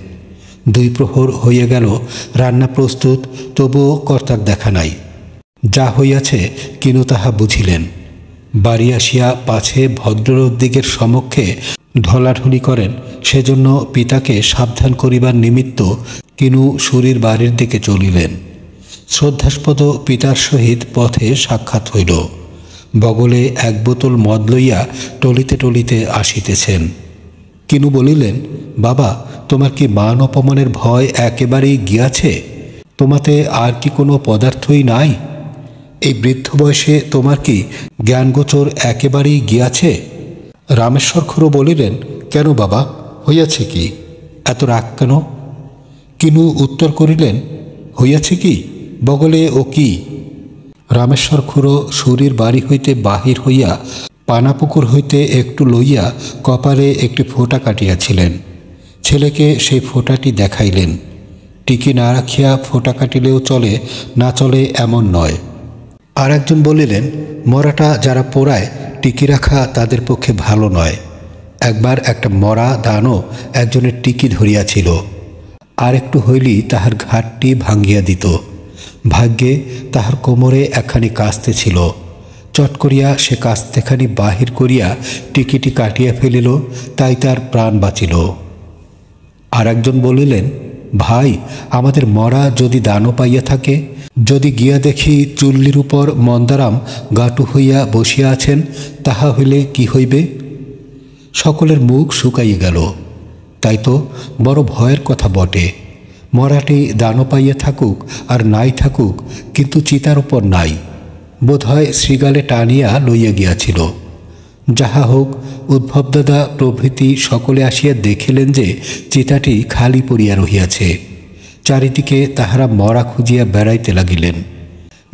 দুই প্রহর হইয়া গেল রান্না প্রস্তুত তবুও কর্তার দেখা নাই যা হইয়াছে কিনু তাহা বুঝিলেন বাড়ি আসিয়া পাছে ভদ্রলোক দিগের সমক্ষে ঢলাঢলি করেন সেজন্য পিতাকে সাবধান করিবার নিমিত্ত কিনু সুরীর বাড়ির দিকে চলিলেন শ্রদ্ধাস্পদ পিতার সহিত পথে সাক্ষাৎ হইল বগলে এক বোতল মদ লইয়া টলিতে টলিতে আসিতেছেন কিনু বলিলেন বাবা তোমার কি মান অপমানের ভয় একেবারেই গিয়াছে তোমাতে আর কি কোনো পদার্থই নাই এই বৃদ্ধ বয়সে তোমার কি জ্ঞানগোচর একেবারেই গিয়াছে রামেশ্বর খুড়ো বলিলেন কেন বাবা হইয়াছে কি এত রাগ কেন কিনু উত্তর করিলেন হইয়াছে কি বগলে ও কি রামেশ্বর খুড়ো শরীর বাড়ি হইতে বাহির হইয়া পানাপুকুর হইতে একটু লইয়া কপালে একটি ফোঁটা কাটিয়াছিলেন ছেলেকে সেই ফোঁটাটি দেখাইলেন টিকি না রাখিয়া ফোঁটা কাটিলেও চলে না চলে এমন নয় আর একজন বলিলেন মরাটা যারা পোড়ায় টিকি রাখা তাদের পক্ষে ভালো নয় একবার একটা মরা দানও একজনের টিকি ধরিয়াছিল আর একটু হইলেই তাহার ঘাটটি ভাঙ্গিয়া দিত ভাগ্যে তাহার কোমরে একখানি কাস্তে ছিল চট করিয়া সে কাস্তেখানি বাহির করিয়া টিকিটি কাটিয়া ফেলিল তাই তার প্রাণ বাঁচিল আর একজন বলিলেন ভাই আমাদের মরা যদি দানও পাইয়া থাকে যদি গিয়া দেখি চুল্লির উপর মন্দারাম গাটু হইয়া বসিয়া আছেন তাহা হইলে কি হইবে সকলের মুখ শুকাইয়া গেল তাই তো বড় ভয়ের কথা বটে মরাটে দানো পাইয়া থাকুক আর নাই থাকুক কিন্তু চিতার ওপর নাই বোধহয় শ্রীগালে টানিয়া লইয়া গিয়াছিল যাহা হোক উদ্ভবদাদা প্রভৃতি সকলে আসিয়া দেখিলেন যে চিতাটি খালি পড়িয়া রহিয়াছে চারিদিকে তাহারা মরা খুঁজিয়া বেড়াইতে লাগিলেন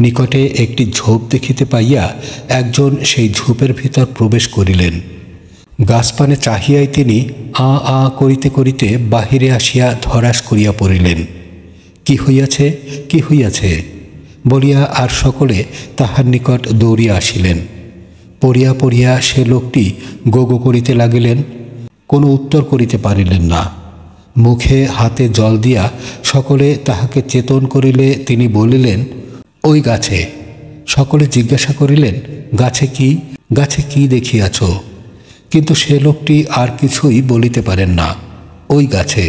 নিকটে একটি ঝোপ দেখিতে পাইয়া একজন সেই ঝোপের ভিতর প্রবেশ করিলেন গাছপানে চাহিয়াই তিনি আ আ করিতে করিতে বাহিরে আসিয়া ধরাস করিয়া পড়িলেন কি হইয়াছে কি হইয়াছে বলিয়া আর সকলে তাহার নিকট দৌড়িয়া আসিলেন পড়িয়া পড়িয়া সে লোকটি গোগো করিতে লাগিলেন কোনো উত্তর করিতে পারিলেন না মুখে হাতে জল দিয়া সকলে তাহাকে চেতন করিলে তিনি বলিলেন ওই গাছে সকলে জিজ্ঞাসা করিলেন গাছে কি গাছে কি দেখিয়াছ কিন্তু সে লোকটি আর কিছুই বলিতে পারেন না ওই গাছে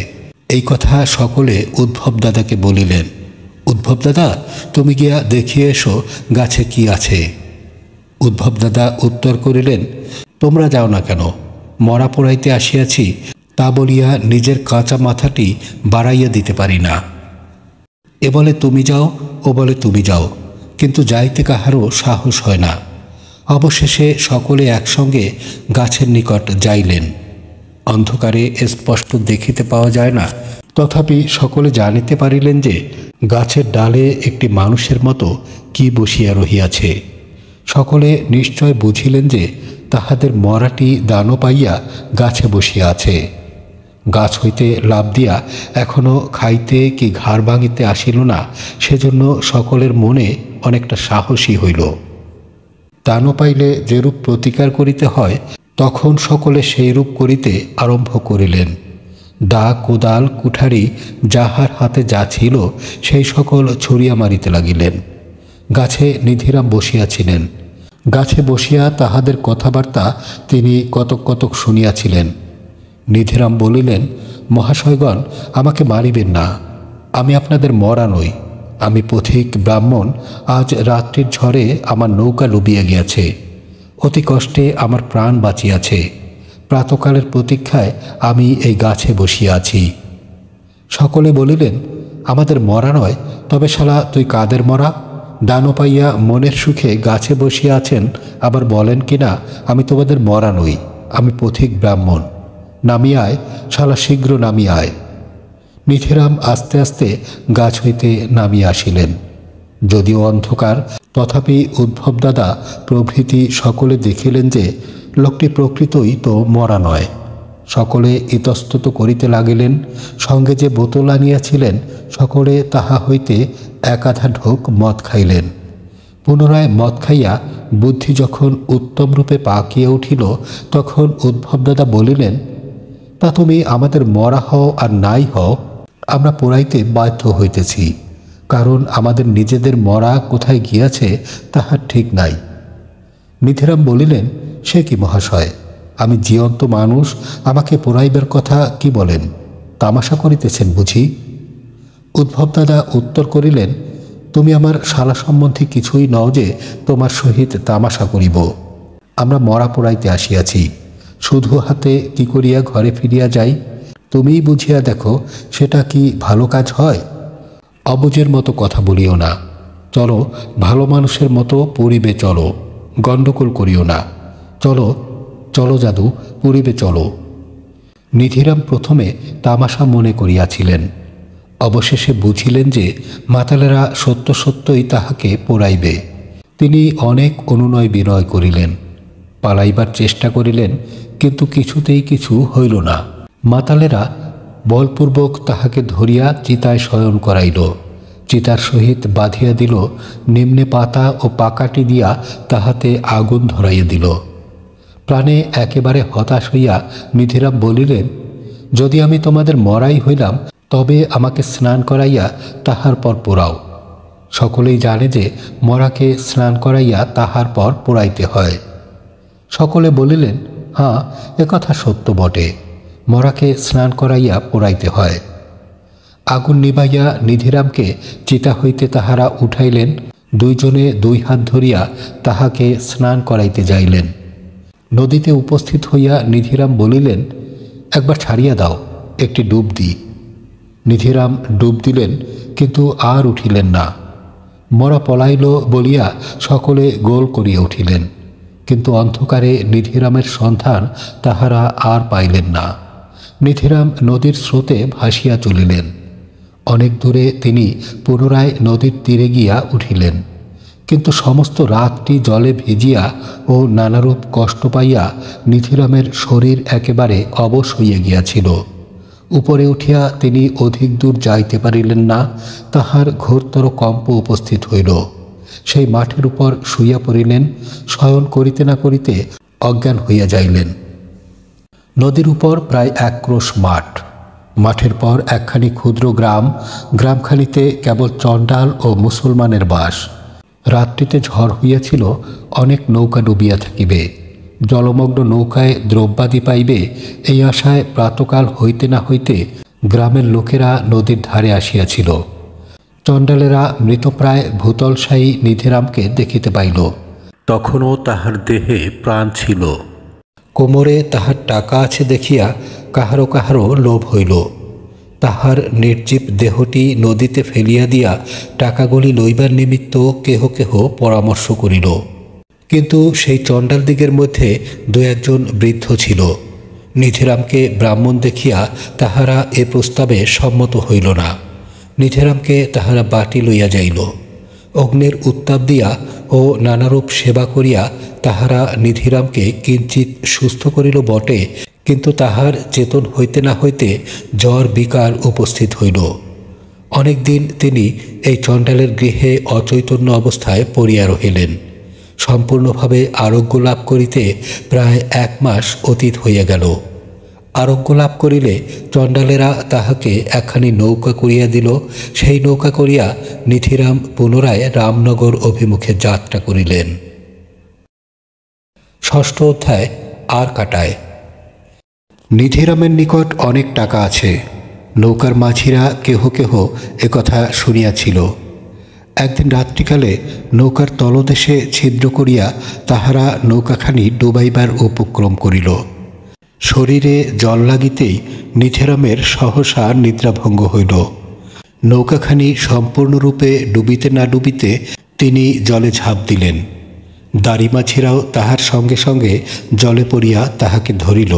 এই কথা সকলে উদ্ভব দাদাকে বলিলেন উদ্ভব দাদা তুমি গিয়া দেখিয়ে এসো গাছে কি আছে উদ্ভব দাদা উত্তর করিলেন তোমরা যাও না কেন মরা পড়াইতে আসিয়াছি তা বলিয়া নিজের কাঁচা মাথাটি বাড়াইয়া দিতে পারি না এ বলে তুমি যাও ও বলে তুমি যাও কিন্তু যাইতে কাহারও সাহস হয় না অবশেষে সকলে একসঙ্গে গাছের নিকট যাইলেন অন্ধকারে স্পষ্ট দেখিতে পাওয়া যায় না তথাপি সকলে জানিতে পারিলেন যে গাছের ডালে একটি মানুষের মতো কি বসিয়া রহিয়াছে সকলে নিশ্চয় বুঝিলেন যে তাহাদের মরাটি দানও পাইয়া গাছে বসিয়া আছে গাছ হইতে লাভ দিয়া এখনও খাইতে কি ঘাড় ভাঙিতে আসিল না সেজন্য সকলের মনে অনেকটা সাহসী হইল তা পাইলে যেরূপ প্রতিকার করিতে হয় তখন সকলে সেই রূপ করিতে আরম্ভ করিলেন দা কোদাল কুঠারি যাহার হাতে যা ছিল সেই সকল ছড়িয়া মারিতে লাগিলেন গাছে নিধিরাম বসিয়াছিলেন গাছে বসিয়া তাহাদের কথাবার্তা তিনি কতক কতক শুনিয়াছিলেন নিধিরাম বলিলেন মহাশয়গণ আমাকে মারিবেন না আমি আপনাদের মরা নই আমি পথিক ব্রাহ্মণ আজ রাত্রির ঝড়ে আমার নৌকা ডুবিয়া গিয়াছে অতি কষ্টে আমার প্রাণ বাঁচিয়াছে প্রাতকালের প্রতীক্ষায় আমি এই গাছে বসিয়া আছি সকলে বলিলেন আমাদের মরা নয় তবে শালা তুই কাদের মরা ডানো পাইয়া মনের সুখে গাছে বসিয়া আছেন আবার বলেন কি না আমি তোমাদের মরা নই আমি পথিক ব্রাহ্মণ নামিয়ায় শালা শীঘ্র নামিয়ায় নিধিরাম আস্তে আস্তে গাছ হইতে নামিয়া আসিলেন যদিও অন্ধকার তথাপি উদ্ভব দাদা প্রভৃতি সকলে দেখিলেন যে লোকটি প্রকৃতই তো মরা নয় সকলে ইতস্তত করিতে লাগিলেন সঙ্গে যে বোতল আনিয়াছিলেন সকলে তাহা হইতে একাধা ঢোক মদ খাইলেন পুনরায় মদ খাইয়া বুদ্ধি যখন উত্তমরূপে পাকিয়ে উঠিল তখন উদ্ভবদাদা বলিলেন তা তুমি আমাদের মরা হও আর নাই হও আমরা পড়াইতে বাধ্য হইতেছি কারণ আমাদের নিজেদের মরা কোথায় গিয়াছে তাহার ঠিক নাই মিথেরাম বলিলেন সে কি মহাশয় আমি জীবন্ত মানুষ আমাকে পড়াইবার কথা কি বলেন তামাশা করিতেছেন বুঝি উদ্ভব দাদা উত্তর করিলেন তুমি আমার শালা সম্বন্ধে কিছুই নও যে তোমার সহিত তামাশা করিব আমরা মরা পড়াইতে আসিয়াছি শুধু হাতে কি করিয়া ঘরে ফিরিয়া যাই তুমিই বুঝিয়া দেখো সেটা কি ভালো কাজ হয় অবুজের মতো কথা বলিও না চলো ভালো মানুষের মতো পরিবে চলো গণ্ডগোল করিও না চলো চলো জাদু পরিবে চলো নিধিরাম প্রথমে তামাশা মনে করিয়াছিলেন অবশেষে বুঝিলেন যে মাতালেরা সত্য সত্যই তাহাকে পোড়াইবে তিনি অনেক অনুনয় বিনয় করিলেন পালাইবার চেষ্টা করিলেন কিন্তু কিছুতেই কিছু হইল না মাতালেরা বলপূর্বক তাহাকে ধরিয়া চিতায় শয়ন করাইল চিতার সহিত বাঁধিয়া দিল নিম্নে পাতা ও পাকাটি দিয়া তাহাতে আগুন ধরাইয়া দিল প্রাণে একেবারে হতাশ হইয়া মিথিরাম বলিলেন যদি আমি তোমাদের মরাই হইলাম তবে আমাকে স্নান করাইয়া তাহার পর পোড়াও সকলেই জানে যে মরাকে স্নান করাইয়া তাহার পর পোড়াইতে হয় সকলে বলিলেন হাঁ একথা সত্য বটে মরাকে স্নান করাইয়া পোড়াইতে হয় আগুন নিবাইয়া নিধিরামকে চিতা হইতে তাহারা উঠাইলেন দুইজনে দুই হাত ধরিয়া তাহাকে স্নান করাইতে যাইলেন নদীতে উপস্থিত হইয়া নিধিরাম বলিলেন একবার ছাড়িয়া দাও একটি ডুব দিই নিধিরাম ডুব দিলেন কিন্তু আর উঠিলেন না মরা পলাইল বলিয়া সকলে গোল করিয়া উঠিলেন কিন্তু অন্ধকারে নিধিরামের সন্ধান তাহারা আর পাইলেন না নিধিরাম নদীর স্রোতে ভাসিয়া চলিলেন অনেক দূরে তিনি পুনরায় নদীর তীরে গিয়া উঠিলেন কিন্তু সমস্ত রাতটি জলে ভিজিয়া ও নানারূপ কষ্ট পাইয়া নিধিরামের শরীর একেবারে অবশ হইয়া গিয়াছিল উপরে উঠিয়া তিনি অধিক দূর যাইতে পারিলেন না তাহার ঘোরতর কম্প উপস্থিত হইল সেই মাঠের উপর শুইয়া পড়িলেন শয়ন করিতে না করিতে অজ্ঞান হইয়া যাইলেন নদীর উপর প্রায় এক ক্রোশ মাঠ মাঠের পর একখানি ক্ষুদ্র গ্রাম গ্রামখালিতে কেবল চণ্ডাল ও মুসলমানের বাস রাত্রিতে ঝড় হইয়াছিল অনেক নৌকা ডুবিয়া থাকিবে জলমগ্ন নৌকায় দ্রব্যাদি পাইবে এই আশায় প্রাতকাল হইতে না হইতে গ্রামের লোকেরা নদীর ধারে আসিয়াছিল চণ্ডালেরা মৃতপ্রায় ভূতলশায়ী নিধিরামকে দেখিতে পাইল তখনও তাহার দেহে প্রাণ ছিল কোমরে তাহার টাকা আছে দেখিয়া কাহারো কাহারো লোভ হইল তাহার নির্জীব দেহটি নদীতে ফেলিয়া দিয়া টাকাগুলি লইবার নিমিত্ত কেহ কেহ পরামর্শ করিল কিন্তু সেই চণ্ডাল দিগের মধ্যে দু একজন বৃদ্ধ ছিল নিধিরামকে ব্রাহ্মণ দেখিয়া তাহারা এ প্রস্তাবে সম্মত হইল না নিধিরামকে তাহারা বাটি লইয়া যাইল অগ্নের উত্তাপ দিয়া ও নানারূপ সেবা করিয়া তাহারা নিধিরামকে কিঞ্চিত সুস্থ করিল বটে কিন্তু তাহার চেতন হইতে না হইতে জ্বর বিকার উপস্থিত হইল অনেকদিন তিনি এই চণ্ডালের গৃহে অচৈতন্য অবস্থায় পড়িয়া রহিলেন সম্পূর্ণভাবে আরোগ্য লাভ করিতে প্রায় এক মাস অতীত হইয়া গেল আরোগ্য লাভ করিলে চণ্ডালেরা তাহাকে একখানি নৌকা করিয়া দিল সেই নৌকা করিয়া নিথিরাম পুনরায় রামনগর অভিমুখে যাত্রা করিলেন ষষ্ঠ অধ্যায় আর কাটায় নিধিরামের নিকট অনেক টাকা আছে নৌকার মাঝিরা কেহ কেহ একথা শুনিয়াছিল একদিন রাত্রিকালে নৌকার তলদেশে ছিদ্র করিয়া তাহারা নৌকাখানি ডুবাইবার উপক্রম করিল শরীরে জল লাগিতেই নিথেরামের সহসা নিদ্রাভঙ্গ হইল নৌকাখানি সম্পূর্ণরূপে ডুবিতে না ডুবিতে তিনি জলে ঝাঁপ দিলেন দাড়িমাছিরাও তাহার সঙ্গে সঙ্গে জলে পড়িয়া তাহাকে ধরিল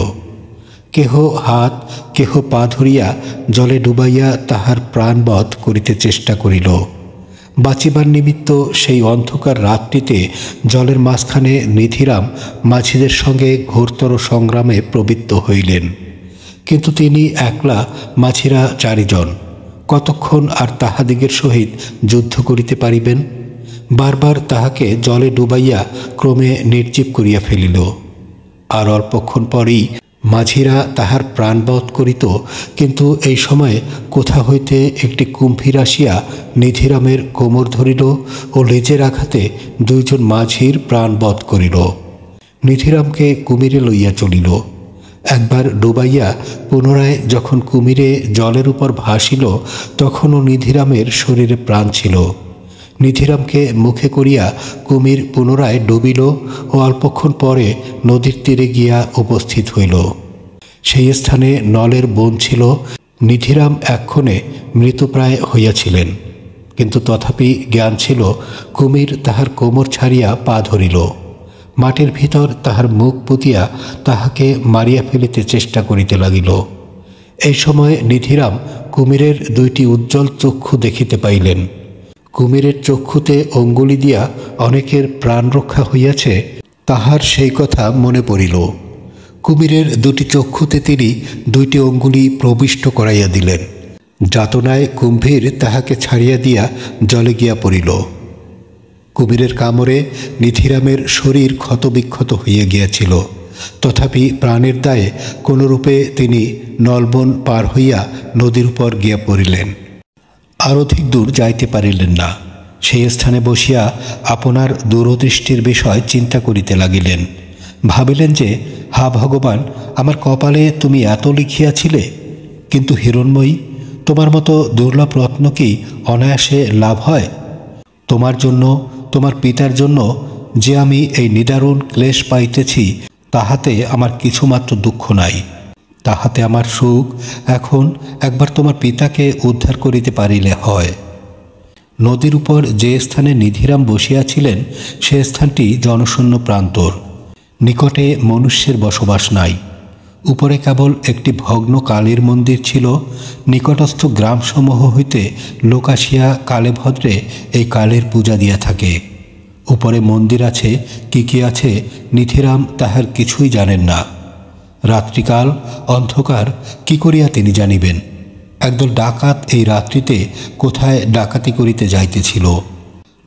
কেহ হাত কেহ পা ধরিয়া জলে ডুবাইয়া তাহার প্রাণবধ করিতে চেষ্টা করিল বাঁচিবার নিমিত্ত সেই অন্ধকার রাত্রিতে জলের মাঝখানে নিধিরাম মাঝিদের সঙ্গে ঘোরতর সংগ্রামে প্রবৃত্ত হইলেন কিন্তু তিনি একলা মাছিরা চারিজন কতক্ষণ আর তাহাদিগের সহিত যুদ্ধ করিতে পারিবেন বারবার তাহাকে জলে ডুবাইয়া ক্রমে নির্জীব করিয়া ফেলিল আর অল্পক্ষণ পরেই মাঝিরা তাহার প্রাণবধ করিত কিন্তু এই সময়ে কোথা হইতে একটি কুম্ভীর আসিয়া নিধিরামের কোমর ধরিল ও লেজের আঘাতে দুইজন মাঝির প্রাণবধ করিল নিধিরামকে কুমিরে লইয়া চলিল একবার ডুবাইয়া পুনরায় যখন কুমিরে জলের উপর ভাসিল তখনও নিধিরামের শরীরে প্রাণ ছিল নিধিরামকে মুখে করিয়া কুমির পুনরায় ডুবিল ও অল্পক্ষণ পরে নদীর তীরে গিয়া উপস্থিত হইল সেই স্থানে নলের বোন ছিল নিধিরাম এক্ষণে মৃতপ্রায় হইয়াছিলেন কিন্তু তথাপি জ্ঞান ছিল কুমির তাহার কোমর ছাড়িয়া পা ধরিল মাটির ভিতর তাহার মুখ পুতিয়া তাহাকে মারিয়া ফেলিতে চেষ্টা করিতে লাগিল এই সময় নিধিরাম কুমিরের দুইটি উজ্জ্বল চক্ষু দেখিতে পাইলেন কুমিরের চক্ষুতে অঙ্গুলি দিয়া অনেকের প্রাণ রক্ষা হইয়াছে তাহার সেই কথা মনে পড়িল কুমিরের দুটি চক্ষুতে তিনি দুইটি অঙ্গুলি প্রবিষ্ট করাইয়া দিলেন যাতনায় কুম্ভীর তাহাকে ছাড়িয়া দিয়া জলে গিয়া পড়িল কুমিরের কামড়ে নিধিরামের শরীর ক্ষতবিক্ষত হইয়া গিয়াছিল তথাপি প্রাণের দায়ে কোনরূপে তিনি নলবন পার হইয়া নদীর উপর গিয়া পড়িলেন আর অধিক দূর যাইতে পারিলেন না সেই স্থানে বসিয়া আপনার দূরদৃষ্টির বিষয় চিন্তা করিতে লাগিলেন ভাবিলেন যে হা ভগবান আমার কপালে তুমি এত লিখিয়াছিলে কিন্তু হিরণময়ী তোমার মতো দুর্লভ রত্ন কি অনায়াসে লাভ হয় তোমার জন্য তোমার পিতার জন্য যে আমি এই নিদারুণ ক্লেশ পাইতেছি তাহাতে আমার কিছুমাত্র দুঃখ নাই তাহাতে আমার সুখ এখন একবার তোমার পিতাকে উদ্ধার করিতে পারিলে হয় নদীর উপর যে স্থানে নিধিরাম বসিয়াছিলেন সে স্থানটি জনশূন্য প্রান্তর নিকটে মনুষ্যের বসবাস নাই উপরে কেবল একটি ভগ্ন কালীর মন্দির ছিল নিকটস্থ গ্রামসমূহ হইতে লোক আসিয়া কালেভদ্রে এই কালের পূজা দিয়া থাকে উপরে মন্দির আছে কি কি আছে নিথিরাম তাহার কিছুই জানেন না রাত্রিকাল অন্ধকার কি করিয়া তিনি জানিবেন একদল ডাকাত এই রাত্রিতে কোথায় ডাকাতি করিতে যাইতেছিল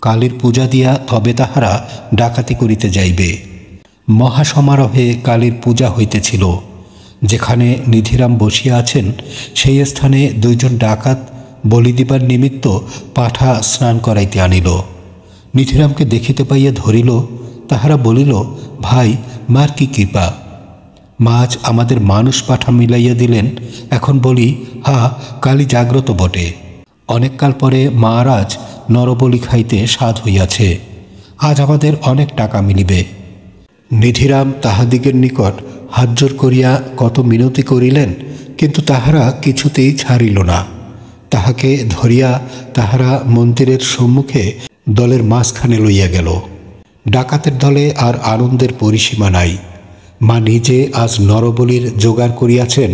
কালীর পূজা দিয়া তবে তাহারা ডাকাতি করিতে যাইবে মহাসমারোহে কালীর পূজা হইতেছিল যেখানে নিধিরাম বসিয়া আছেন সেই স্থানে দুইজন ডাকাত বলি দিবার নিমিত্ত পাঠা স্নান করাইতে আনিল নিধিরামকে দেখিতে পাইয়া ধরিল তাহারা বলিল ভাই মার কি কৃপা মাছ আমাদের মানুষ পাঠা মিলাইয়া দিলেন এখন বলি হা কালি জাগ্রত বটে অনেককাল পরে মহারাজ নরবলি খাইতে স্বাদ হইয়াছে আজ আমাদের অনেক টাকা মিলিবে নিধিরাম তাহাদিগের নিকট হাতজোর করিয়া কত মিনতি করিলেন কিন্তু তাহারা কিছুতেই ছাড়িল না তাহাকে ধরিয়া তাহারা মন্দিরের সম্মুখে দলের মাঝখানে লইয়া গেল ডাকাতের দলে আর আনন্দের পরিসীমা নাই মা নিজে আজ নরবলির জোগাড় করিয়াছেন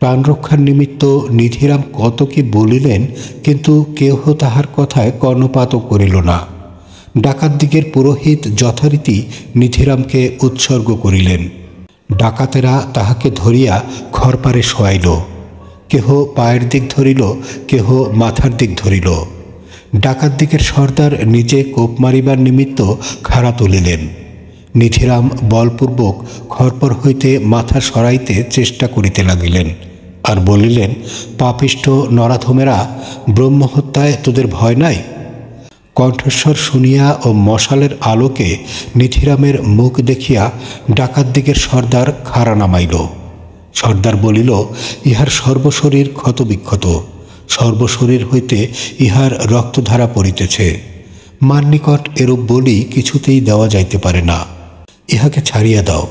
প্রাণরক্ষার নিমিত্ত নিধিরাম কত কি বলিলেন কিন্তু কেহ তাহার কথায় কর্ণপাতও করিল না ডাকাত দিকের পুরোহিত যথারীতি নিধিরামকে উৎসর্গ করিলেন ডাকাতেরা তাহাকে ধরিয়া ঘরপারে শোয়াইল কেহ পায়ের দিক ধরিল কেহ মাথার দিক ধরিল ডাকাত দিকের সর্দার নিজে কোপ মারিবার নিমিত্ত খাড়া তুলিলেন নিধিরাম বলপূর্বক খরপর হইতে মাথা সরাইতে চেষ্টা করিতে লাগিলেন আর বলিলেন পাপিষ্ট নরাধমেরা ব্রহ্মহত্যায় তোদের ভয় নাই কণ্ঠস্বর শুনিয়া ও মশালের আলোকে নিধিরামের মুখ দেখিয়া ডাকাত দিকের সর্দার খাড়া নামাইল সর্দার বলিল ইহার সর্বশরীর ক্ষতবিক্ষত সর্বশরীর হইতে ইহার রক্তধারা পড়িতেছে মান নিকট এরূপ বলি কিছুতেই দেওয়া যাইতে পারে না ইহাকে ছাড়িয়া দাও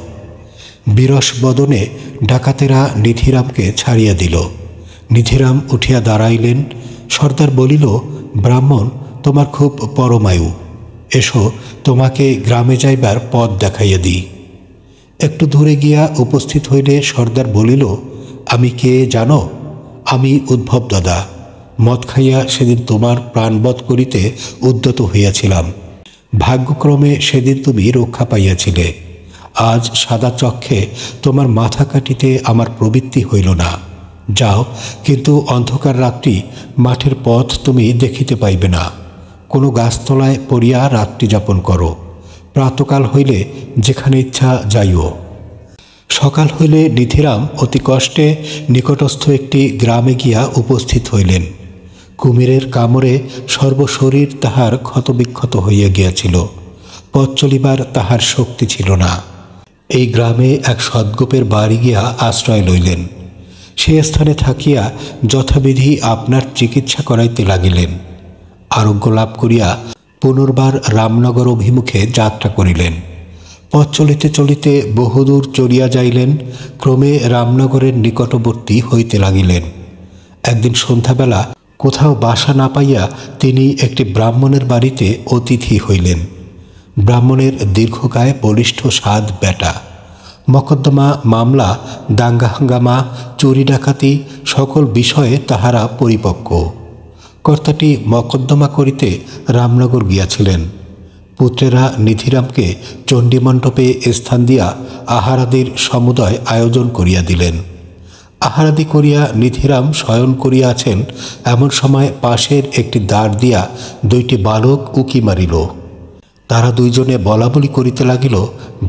বিরস বদনে ডাকাতেরা নিধিরামকে ছাড়িয়া দিল নিধিরাম উঠিয়া দাঁড়াইলেন সর্দার বলিল ব্রাহ্মণ তোমার খুব পরমায়ু এসো তোমাকে গ্রামে যাইবার পথ দেখাইয়া দিই একটু দূরে গিয়া উপস্থিত হইলে সর্দার বলিল আমি কে জানো আমি উদ্ভব দাদা মদ খাইয়া সেদিন তোমার প্রাণবধ করিতে উদ্যত হইয়াছিলাম ভাগ্যক্রমে সেদিন তুমি রক্ষা পাইয়াছিলে আজ সাদা চক্ষে তোমার মাথা কাটিতে আমার প্রবৃত্তি হইল না যাও কিন্তু অন্ধকার রাত্রি মাঠের পথ তুমি দেখিতে পাইবে না কোনো গাছতলায় পড়িয়া রাত্রি যাপন করো প্রাতকাল হইলে যেখানে ইচ্ছা যাইও সকাল হইলে নিধিরাম অতি কষ্টে নিকটস্থ একটি গ্রামে গিয়া উপস্থিত হইলেন কুমিরের কামড়ে সর্বশরীর তাহার ক্ষতবিক্ষত হইয়া গিয়াছিল পথ চলিবার তাহার শক্তি ছিল না এই গ্রামে এক সদ্গোপের বাড়ি গিয়া আশ্রয় লইলেন সে স্থানে থাকিয়া যথাবিধি আপনার চিকিৎসা করাইতে লাগিলেন আরোগ্য লাভ করিয়া পুনর্বার রামনগর অভিমুখে যাত্রা করিলেন পথ চলিতে চলিতে বহুদূর চড়িয়া যাইলেন ক্রমে রামনগরের নিকটবর্তী হইতে লাগিলেন একদিন সন্ধ্যাবেলা কোথাও বাসা না পাইয়া তিনি একটি ব্রাহ্মণের বাড়িতে অতিথি হইলেন ব্রাহ্মণের দীর্ঘকায় বলিষ্ঠ সাদ বেটা মকদ্দমা মামলা দাঙ্গা হাঙ্গামা চুরি ডাকাতি সকল বিষয়ে তাহারা পরিপক্ক কর্তাটি মকদ্দমা করিতে রামনগর গিয়াছিলেন পুত্রেরা নিধিরামকে চণ্ডীমণ্ডপে স্থান দিয়া আহারাদির সমুদয় আয়োজন করিয়া দিলেন আহারাদি করিয়া নিধিরাম শয়ন করিয়াছেন এমন সময় পাশের একটি দাঁড় দিয়া দুইটি বালক উকি মারিল তারা দুইজনে বলা বলি করিতে লাগিল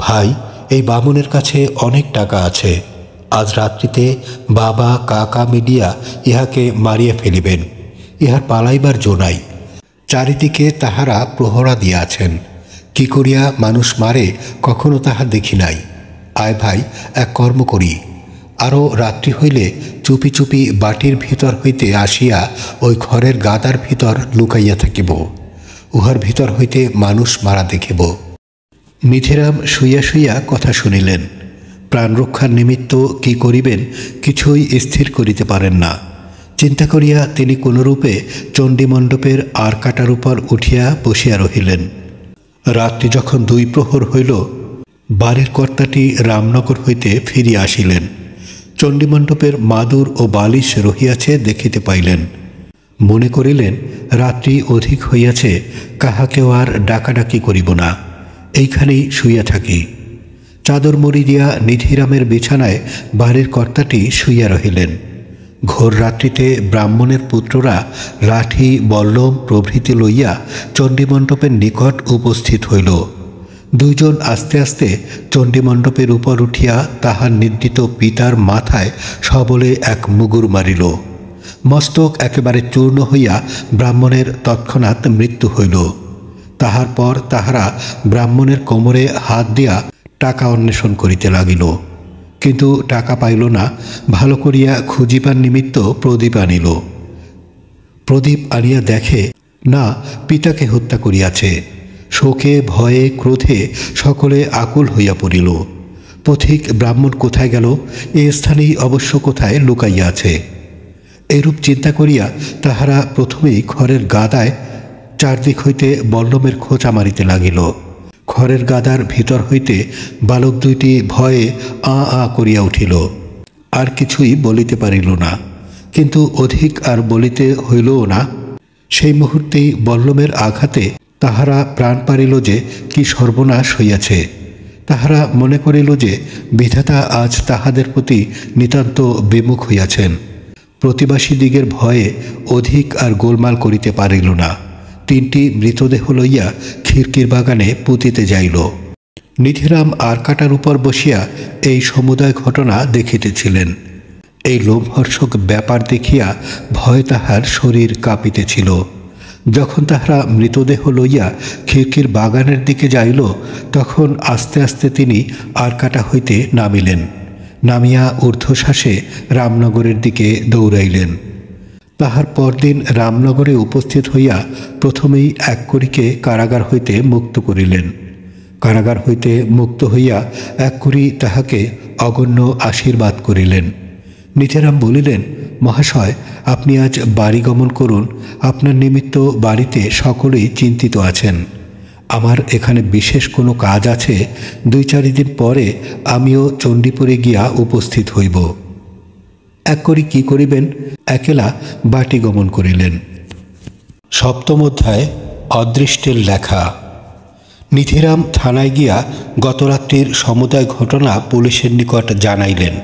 ভাই এই বামুনের কাছে অনেক টাকা আছে আজ রাত্রিতে বাবা কাকা মিডিয়া ইহাকে মারিয়া ফেলিবেন ইহার পালাইবার জো নাই চারিদিকে তাহারা প্রহরা দিয়াছেন কি করিয়া মানুষ মারে কখনো তাহা দেখি নাই আয় ভাই এক কর্ম করি আরও রাত্রি হইলে চুপি চুপি বাটির ভিতর হইতে আসিয়া ওই ঘরের গাদার ভিতর লুকাইয়া থাকিব উহার ভিতর হইতে মানুষ মারা দেখিব মিথেরাম শুইয়া শুইয়া কথা শুনিলেন প্রাণ রক্ষার নিমিত্ত কি করিবেন কিছুই স্থির করিতে পারেন না চিন্তা করিয়া তিনি কোনরূপে চণ্ডীমণ্ডপের আর কাটার উপর উঠিয়া বসিয়া রহিলেন রাত্রি যখন দুই প্রহর হইল বাড়ির কর্তাটি রামনগর হইতে ফিরিয়া আসিলেন চণ্ডীমণ্ডপের মাদুর ও বালিশ রহিয়াছে দেখিতে পাইলেন মনে করিলেন রাত্রি অধিক হইয়াছে কাহাকেও আর ডাকাডাকি করিব না এইখানেই শুইয়া থাকি চাদর মুড়ি দিয়া নিধিরামের বিছানায় বাড়ির কর্তাটি শুইয়া রহিলেন ঘোর রাত্রিতে ব্রাহ্মণের পুত্ররা লাঠি বল্লম প্রভৃতি লইয়া চণ্ডীমণ্ডপের নিকট উপস্থিত হইল দুইজন আস্তে আস্তে চণ্ডীমণ্ডপের উপর উঠিয়া তাহার নিদ্রিত পিতার মাথায় সবলে এক মুগুর মারিল মস্তক একেবারে চূর্ণ হইয়া ব্রাহ্মণের তৎক্ষণাৎ মৃত্যু হইল তাহার পর তাহারা ব্রাহ্মণের কোমরে হাত দিয়া টাকা অন্বেষণ করিতে লাগিল কিন্তু টাকা পাইল না ভালো করিয়া খুঁজিবার নিমিত্ত প্রদীপ আনিল প্রদীপ আনিয়া দেখে না পিতাকে হত্যা করিয়াছে শোকে ভয়ে ক্রোধে সকলে আকুল হইয়া পড়িল পথিক ব্রাহ্মণ কোথায় গেল এ স্থানেই অবশ্য কোথায় লুকাইয়া আছে এরূপ চিন্তা করিয়া তাহারা প্রথমেই খড়ের গাদায় চারদিক হইতে বল্লমের খোঁচা মারিতে লাগিল খড়ের গাদার ভিতর হইতে বালক দুইটি ভয়ে আ আ করিয়া উঠিল আর কিছুই বলিতে পারিল না কিন্তু অধিক আর বলিতে হইলও না সেই মুহূর্তেই বল্লমের আঘাতে তাহারা প্রাণ পারিল যে কি সর্বনাশ হইয়াছে তাহারা মনে করিল যে বিধাতা আজ তাহাদের প্রতি নিতান্ত বিমুখ হইয়াছেন প্রতিবাসীদিগের ভয়ে অধিক আর গোলমাল করিতে পারিল না তিনটি মৃতদেহ লইয়া খিড়কির বাগানে পুঁতিতে যাইল নিধিরাম আর কাটার উপর বসিয়া এই সমুদায় ঘটনা দেখিতেছিলেন এই লোমহর্ষক ব্যাপার দেখিয়া ভয় তাহার শরীর কাঁপিতেছিল যখন তাহারা মৃতদেহ লইয়া খিড়কির বাগানের দিকে যাইল তখন আস্তে আস্তে তিনি আর কাটা হইতে নামিলেন নামিয়া ঊর্ধ্বশ্বাসে রামনগরের দিকে দৌড়াইলেন তাহার পরদিন রামনগরে উপস্থিত হইয়া প্রথমেই এক করিকে কারাগার হইতে মুক্ত করিলেন কারাগার হইতে মুক্ত হইয়া এক করি তাহাকে অগণ্য আশীর্বাদ করিলেন নিচেরাম বলিলেন মহাশয় আপনি আজ বাড়ি গমন করুন আপনার নিমিত্ত বাড়িতে সকলেই চিন্তিত আছেন আমার এখানে বিশেষ কোনো কাজ আছে দুই চারিদিন পরে আমিও চণ্ডীপুরে গিয়া উপস্থিত হইব এক করি কী করিবেন একেলা বাটি গমন করিলেন সপ্তম অধ্যায় অদৃষ্টের লেখা নিধিরাম থানায় গিয়া গতরাত্রির সমুদায় ঘটনা পুলিশের নিকট জানাইলেন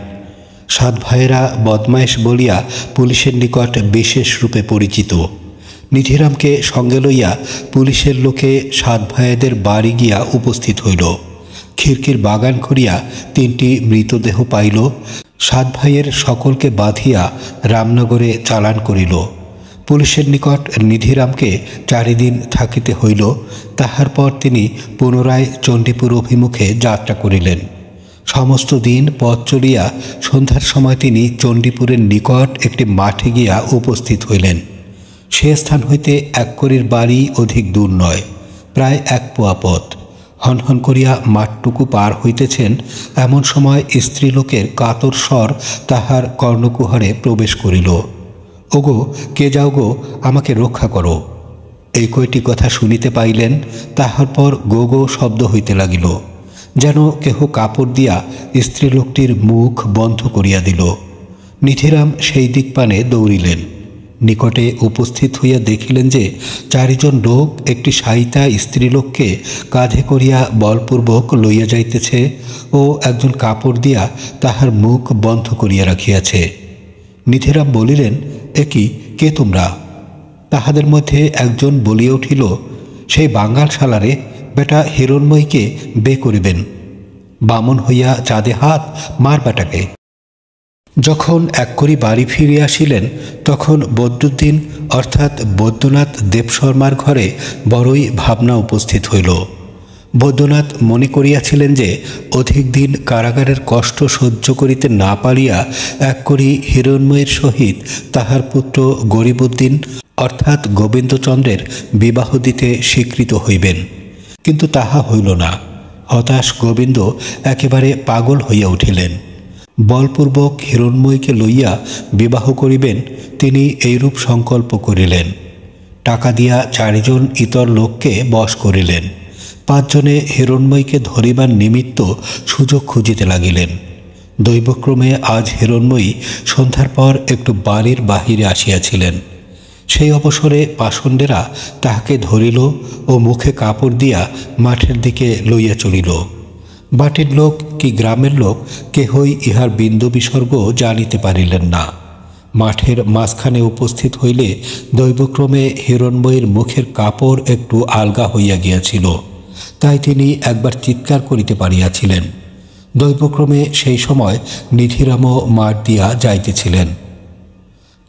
সাত ভাইয়েরা বদমায়েশ বলিয়া পুলিশের নিকট বিশেষ রূপে পরিচিত নিধিরামকে সঙ্গে লইয়া পুলিশের লোকে সাত ভাইয়েদের বাড়ি গিয়া উপস্থিত হইল খিড়কির বাগান করিয়া তিনটি মৃতদেহ পাইল সাত ভাইয়ের সকলকে বাঁধিয়া রামনগরে চালান করিল পুলিশের নিকট নিধিরামকে চারিদিন থাকিতে হইল তাহার পর তিনি পুনরায় চণ্ডীপুর অভিমুখে যাত্রা করিলেন সমস্ত দিন পথ চলিয়া সন্ধ্যার সময় তিনি চণ্ডীপুরের নিকট একটি মাঠে গিয়া উপস্থিত হইলেন সে স্থান হইতে এক করির বাড়ি অধিক দূর নয় প্রায় এক পোয়া পথ হনহন করিয়া মাঠটুকু পার হইতেছেন এমন সময় স্ত্রীলোকের কাতর স্বর তাহার কর্ণকুহরে প্রবেশ করিল ওগো কে যাও গো আমাকে রক্ষা করো এই কয়টি কথা শুনিতে পাইলেন তাহার পর গো গো শব্দ হইতে লাগিল যেন কেহ কাপড় দিয়া স্ত্রীলোকটির মুখ বন্ধ করিয়া দিল নিধিরাম সেই দিক পানে দৌড়িলেন নিকটে উপস্থিত হইয়া দেখিলেন যে চারিজন লোক একটি সাইতা স্ত্রীলোককে কাঁধে করিয়া বলপূর্বক লইয়া যাইতেছে ও একজন কাপড় দিয়া তাহার মুখ বন্ধ করিয়া রাখিয়াছে নিধিরাম বলিলেন একই কে তোমরা তাহাদের মধ্যে একজন বলিয়া উঠিল সেই বাঙাল শালারে বেটা হিরণময়ীকে বে করিবেন বামন হইয়া চাঁদে হাত মার বেটাকে যখন এক করি বাড়ি ফিরে আসিলেন তখন বদ্যুদ্দিন অর্থাৎ বৈদ্যনাথ দেবশর্মার ঘরে বড়ই ভাবনা উপস্থিত হইল বৈদ্যনাথ মনে করিয়াছিলেন যে অধিক দিন কারাগারের কষ্ট সহ্য করিতে না পারিয়া এক করি হিরণময়ের সহিত তাহার পুত্র গরিবউদ্দিন অর্থাৎ গোবিন্দচন্দ্রের বিবাহ দিতে স্বীকৃত হইবেন কিন্তু তাহা হইল না হতাশ গোবিন্দ একেবারে পাগল হইয়া উঠিলেন বলপূর্বক হিরণময়ীকে লইয়া বিবাহ করিবেন তিনি এইরূপ সংকল্প করিলেন টাকা দিয়া চারিজন ইতর লোককে বশ করিলেন পাঁচজনে হিরণময়ীকে ধরিবার নিমিত্ত সুযোগ খুঁজিতে লাগিলেন দৈবক্রমে আজ হিরণময়ী সন্ধ্যার পর একটু বাড়ির বাহিরে আসিয়াছিলেন সেই অবসরে পাষণ্ডেরা তাহাকে ধরিল ও মুখে কাপড় দিয়া মাঠের দিকে লইয়া চলিল বাটির লোক কি গ্রামের লোক কেহই ইহার বিন্দু বিসর্গ জানিতে পারিলেন না মাঠের মাঝখানে উপস্থিত হইলে দৈবক্রমে হিরণময়ীর মুখের কাপড় একটু আলগা হইয়া গিয়াছিল তাই তিনি একবার চিৎকার করিতে পারিয়াছিলেন দৈবক্রমে সেই সময় নিধিরামও মাঠ দিয়া যাইতেছিলেন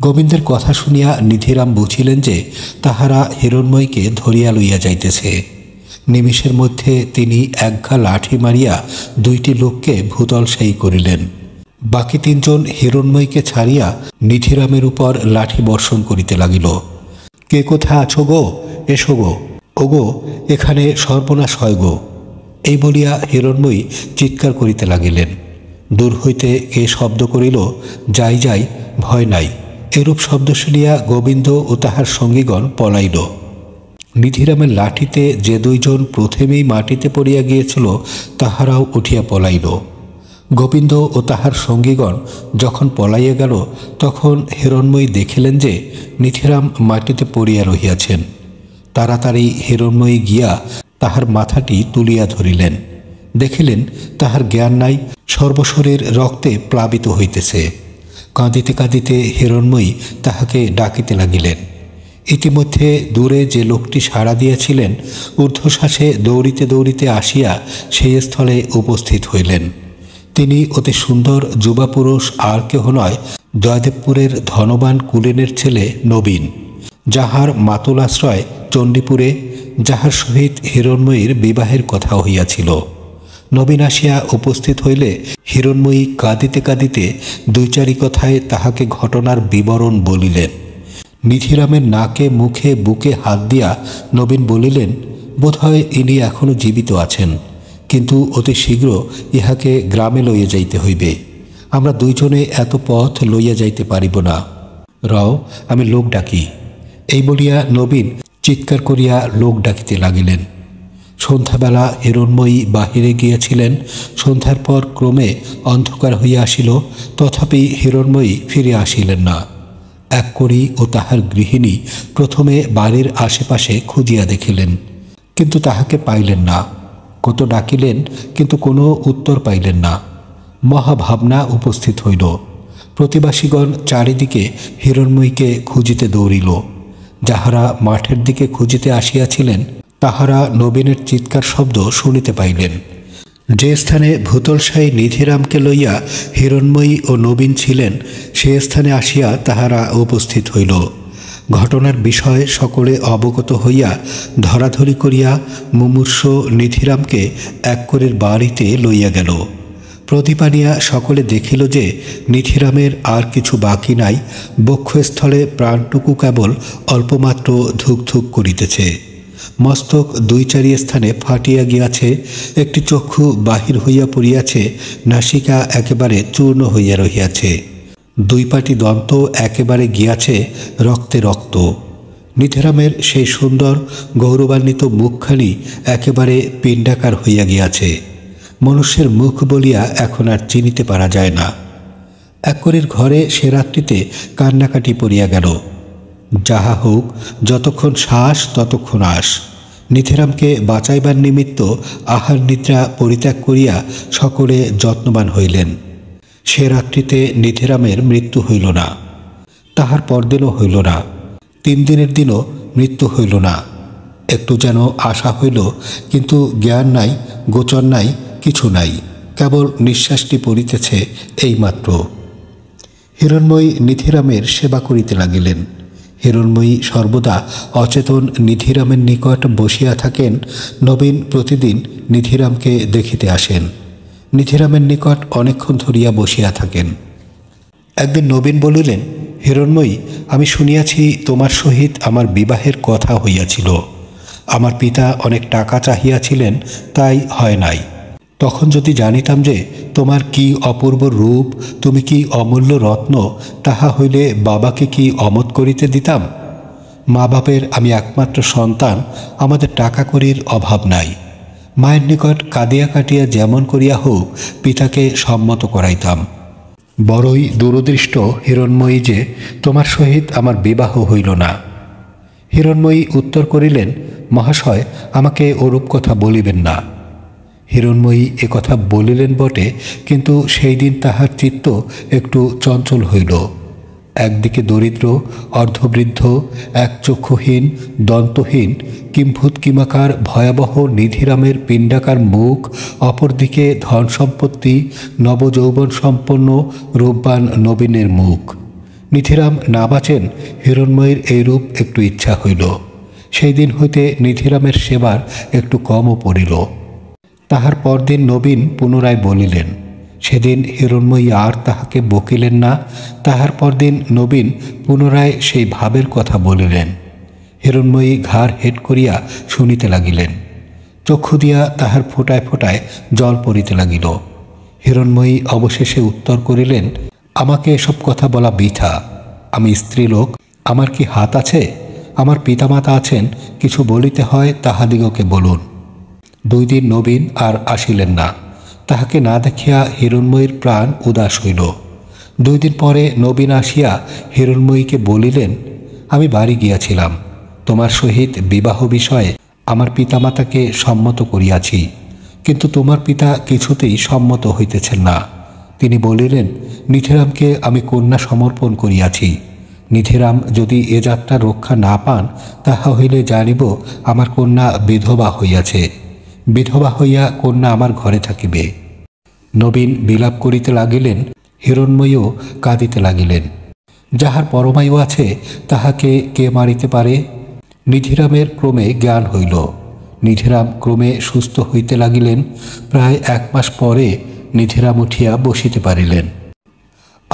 গোবিন্দের কথা শুনিয়া নিধিরাম বুঝিলেন যে তাহারা হিরণময়কে ধরিয়া লইয়া যাইতেছে নিমিষের মধ্যে তিনি একঘা লাঠি মারিয়া দুইটি লোককে ভূতল সেই করিলেন বাকি তিনজন হিরণময়কে ছাড়িয়া নিধিরামের উপর লাঠি বর্ষণ করিতে লাগিল কে কোথায় আছো গো এসো গো ওগো এখানে সর্বনাশ হয় গো এই বলিয়া হিরণময়ী চিৎকার করিতে লাগিলেন দূর হইতে কে শব্দ করিল যাই যাই ভয় নাই এরূপ শব্দ শুনিয়া গোবিন্দ ও তাহার সঙ্গীগণ পলাইল নিধিরামের লাঠিতে যে দুইজন প্রথমেই মাটিতে পড়িয়া গিয়েছিল তাহারাও উঠিয়া পলাইল গোবিন্দ ও তাহার সঙ্গীগণ যখন পলাইয়া গেল তখন হিরণময়ী দেখিলেন যে নিধিরাম মাটিতে পড়িয়া রহিয়াছেন তাড়াতাড়ি হিরণময়ী গিয়া তাহার মাথাটি তুলিয়া ধরিলেন দেখিলেন তাহার জ্ঞান নাই সর্বশরীর রক্তে প্লাবিত হইতেছে কাঁদিতে কাঁদিতে হিরণময়ী তাহাকে ডাকিতে লাগিলেন ইতিমধ্যে দূরে যে লোকটি সাড়া দিয়াছিলেন ঊর্ধ্বশ্বাসে দৌড়িতে দৌড়িতে আসিয়া সেই স্থলে উপস্থিত হইলেন তিনি অতি সুন্দর যুবা পুরুষ আর কেহ নয় জয়দেবপুরের ধনবান কুলেনের ছেলে নবীন যাহার মাতুলাশ্রয় চণ্ডীপুরে যাহার সহিত হিরণময়ীর বিবাহের কথা হইয়াছিল নবীন আসিয়া উপস্থিত হইলে হিরণময়ী কাঁদিতে কাঁদিতে দুই চারি কথায় তাহাকে ঘটনার বিবরণ বলিলেন নিধিরামের নাকে মুখে বুকে হাত দিয়া নবীন বলিলেন বোধহয় ইনি এখনও জীবিত আছেন কিন্তু অতি শীঘ্র ইহাকে গ্রামে লইয়া যাইতে হইবে আমরা দুইজনে এত পথ লইয়া যাইতে পারিব না রও আমি লোক ডাকি এই বলিয়া নবীন চিৎকার করিয়া লোক ডাকিতে লাগিলেন সন্ধ্যাবেলা হিরণময়ী বাহিরে গিয়েছিলেন সন্ধ্যার পর ক্রমে অন্ধকার হইয়া আসিল তথাপি হিরণময়ী ফিরে আসিলেন না এক করি ও তাহার গৃহিণী প্রথমে বাড়ির আশেপাশে খুঁজিয়া দেখিলেন কিন্তু তাহাকে পাইলেন না কত ডাকিলেন কিন্তু কোনো উত্তর পাইলেন না মহাভাবনা উপস্থিত হইল প্রতিবাসীগণ চারিদিকে হিরণময়ীকে খুঁজিতে দৌড়িল যাহারা মাঠের দিকে খুঁজিতে আসিয়াছিলেন তাহারা নবীনের চিৎকার শব্দ শুনিতে পাইলেন যে স্থানে ভূতলশাহী নিধিরামকে লইয়া হিরণময়ী ও নবীন ছিলেন সে স্থানে আসিয়া তাহারা উপস্থিত হইল ঘটনার বিষয়ে সকলে অবগত হইয়া ধরাধরি করিয়া মুমূর্ষ নিধিরামকে করে বাড়িতে লইয়া গেল প্রতিপানিয়া সকলে দেখিল যে নিধিরামের আর কিছু বাকি নাই বক্ষস্থলে প্রাণটুকু কেবল অল্পমাত্র ধুকধুক করিতেছে মস্তক দুই চারি স্থানে ফাটিয়া গিয়াছে একটি চক্ষু বাহির হইয়া পড়িয়াছে নাসিকা একেবারে চূর্ণ হইয়া রহিয়াছে দুই পাটি দন্ত একেবারে গিয়াছে রক্তে রক্ত নিথেরামের সেই সুন্দর গৌরবান্বিত মুখখানি একেবারে পিণ্ডাকার হইয়া গিয়াছে মনুষ্যের মুখ বলিয়া এখন আর চিনিতে পারা যায় না এক ঘরে সে রাত্রিতে কান্নাকাটি পড়িয়া গেল যাহা হোক যতক্ষণ শ্বাস ততক্ষণ আস নিথেরামকে বাঁচাইবার নিমিত্ত আহার নিদ্রা পরিত্যাগ করিয়া সকলে যত্নবান হইলেন সে রাত্রিতে নিথেরামের মৃত্যু হইল না তাহার পরদিনও হইল না তিন দিনের দিনও মৃত্যু হইল না একটু যেন আশা হইল কিন্তু জ্ঞান নাই গোচর নাই কিছু নাই কেবল নিঃশ্বাসটি পড়িতেছে এইমাত্র হিরণ্ময়ী নিথিরামের সেবা করিতে লাগিলেন হিরণময়ী সর্বদা অচেতন নিধিরামের নিকট বসিয়া থাকেন নবীন প্রতিদিন নিধিরামকে দেখিতে আসেন নিধিরামের নিকট অনেকক্ষণ ধরিয়া বসিয়া থাকেন একদিন নবীন বলিলেন হিরণময়ী আমি শুনিয়াছি তোমার সহিত আমার বিবাহের কথা হইয়াছিল আমার পিতা অনেক টাকা চাহিয়াছিলেন তাই হয় নাই তখন যদি জানিতাম যে তোমার কি অপূর্ব রূপ তুমি কি অমূল্য রত্ন তাহা হইলে বাবাকে কি অমত করিতে দিতাম মা বাপের আমি একমাত্র সন্তান আমাদের টাকা করির অভাব নাই মায়ের নিকট কাঁদিয়া কাটিয়া যেমন করিয়া হোক পিতাকে সম্মত করাইতাম বড়ই দূরদৃষ্ট হিরণময়ী যে তোমার সহিত আমার বিবাহ হইল না হিরণময়ী উত্তর করিলেন মহাশয় আমাকে ওরূপ কথা বলিবেন না হিরণময়ী একথা বলিলেন বটে কিন্তু সেই দিন তাহার চিত্ত একটু চঞ্চল হইল একদিকে দরিদ্র অর্ধবৃদ্ধ একচক্ষুহীন দন্তহীন কিম্ভূত কিমাকার ভয়াবহ নিধিরামের পিণ্ডাকার মুখ অপরদিকে ধন সম্পত্তি নবযৌবন সম্পন্ন রূপবান নবীনের মুখ নিধিরাম না বাঁচেন হিরণময়ীর এই রূপ একটু ইচ্ছা হইল সেই দিন হইতে নিধিরামের সেবার একটু কমও পড়িল তাহার পরদিন নবীন পুনরায় বলিলেন সেদিন হিরণময়ী আর তাহাকে বকিলেন না তাহার পরদিন নবীন পুনরায় সেই ভাবের কথা বলিলেন হিরণময়ী ঘাড় হেট করিয়া শুনিতে লাগিলেন চক্ষু দিয়া তাহার ফোটায় ফোটায় জল পড়িতে লাগিল হিরণময়ী অবশেষে উত্তর করিলেন আমাকে এসব কথা বলা বৃথা আমি স্ত্রীলোক আমার কি হাত আছে আমার পিতামাতা আছেন কিছু বলিতে হয় তাহাদিগকে বলুন দুই দিন নবীন আর আসিলেন না তাহাকে না দেখিয়া হিরণময়ীর প্রাণ উদাস হইল দুই দিন পরে নবীন আসিয়া হিরণময়ীকে বলিলেন আমি বাড়ি গিয়াছিলাম তোমার সহিত বিবাহ বিষয়ে আমার পিতামাতাকে সম্মত করিয়াছি কিন্তু তোমার পিতা কিছুতেই সম্মত হইতেছেন না তিনি বলিলেন নিথিরামকে আমি কন্যা সমর্পণ করিয়াছি নিথিরাম যদি এ যাত্রা রক্ষা না পান তাহা হইলে জানিব আমার কন্যা বিধবা হইয়াছে বিধবা হইয়া কন্যা আমার ঘরে থাকিবে নবীন বিলাপ করিতে লাগিলেন হিরণময়ও কাঁদিতে লাগিলেন যাহার পরমায়ু আছে তাহাকে কে মারিতে পারে নিধিরামের ক্রমে জ্ঞান হইল নিধিরাম ক্রমে সুস্থ হইতে লাগিলেন প্রায় এক মাস পরে নিধিরাম উঠিয়া বসিতে পারিলেন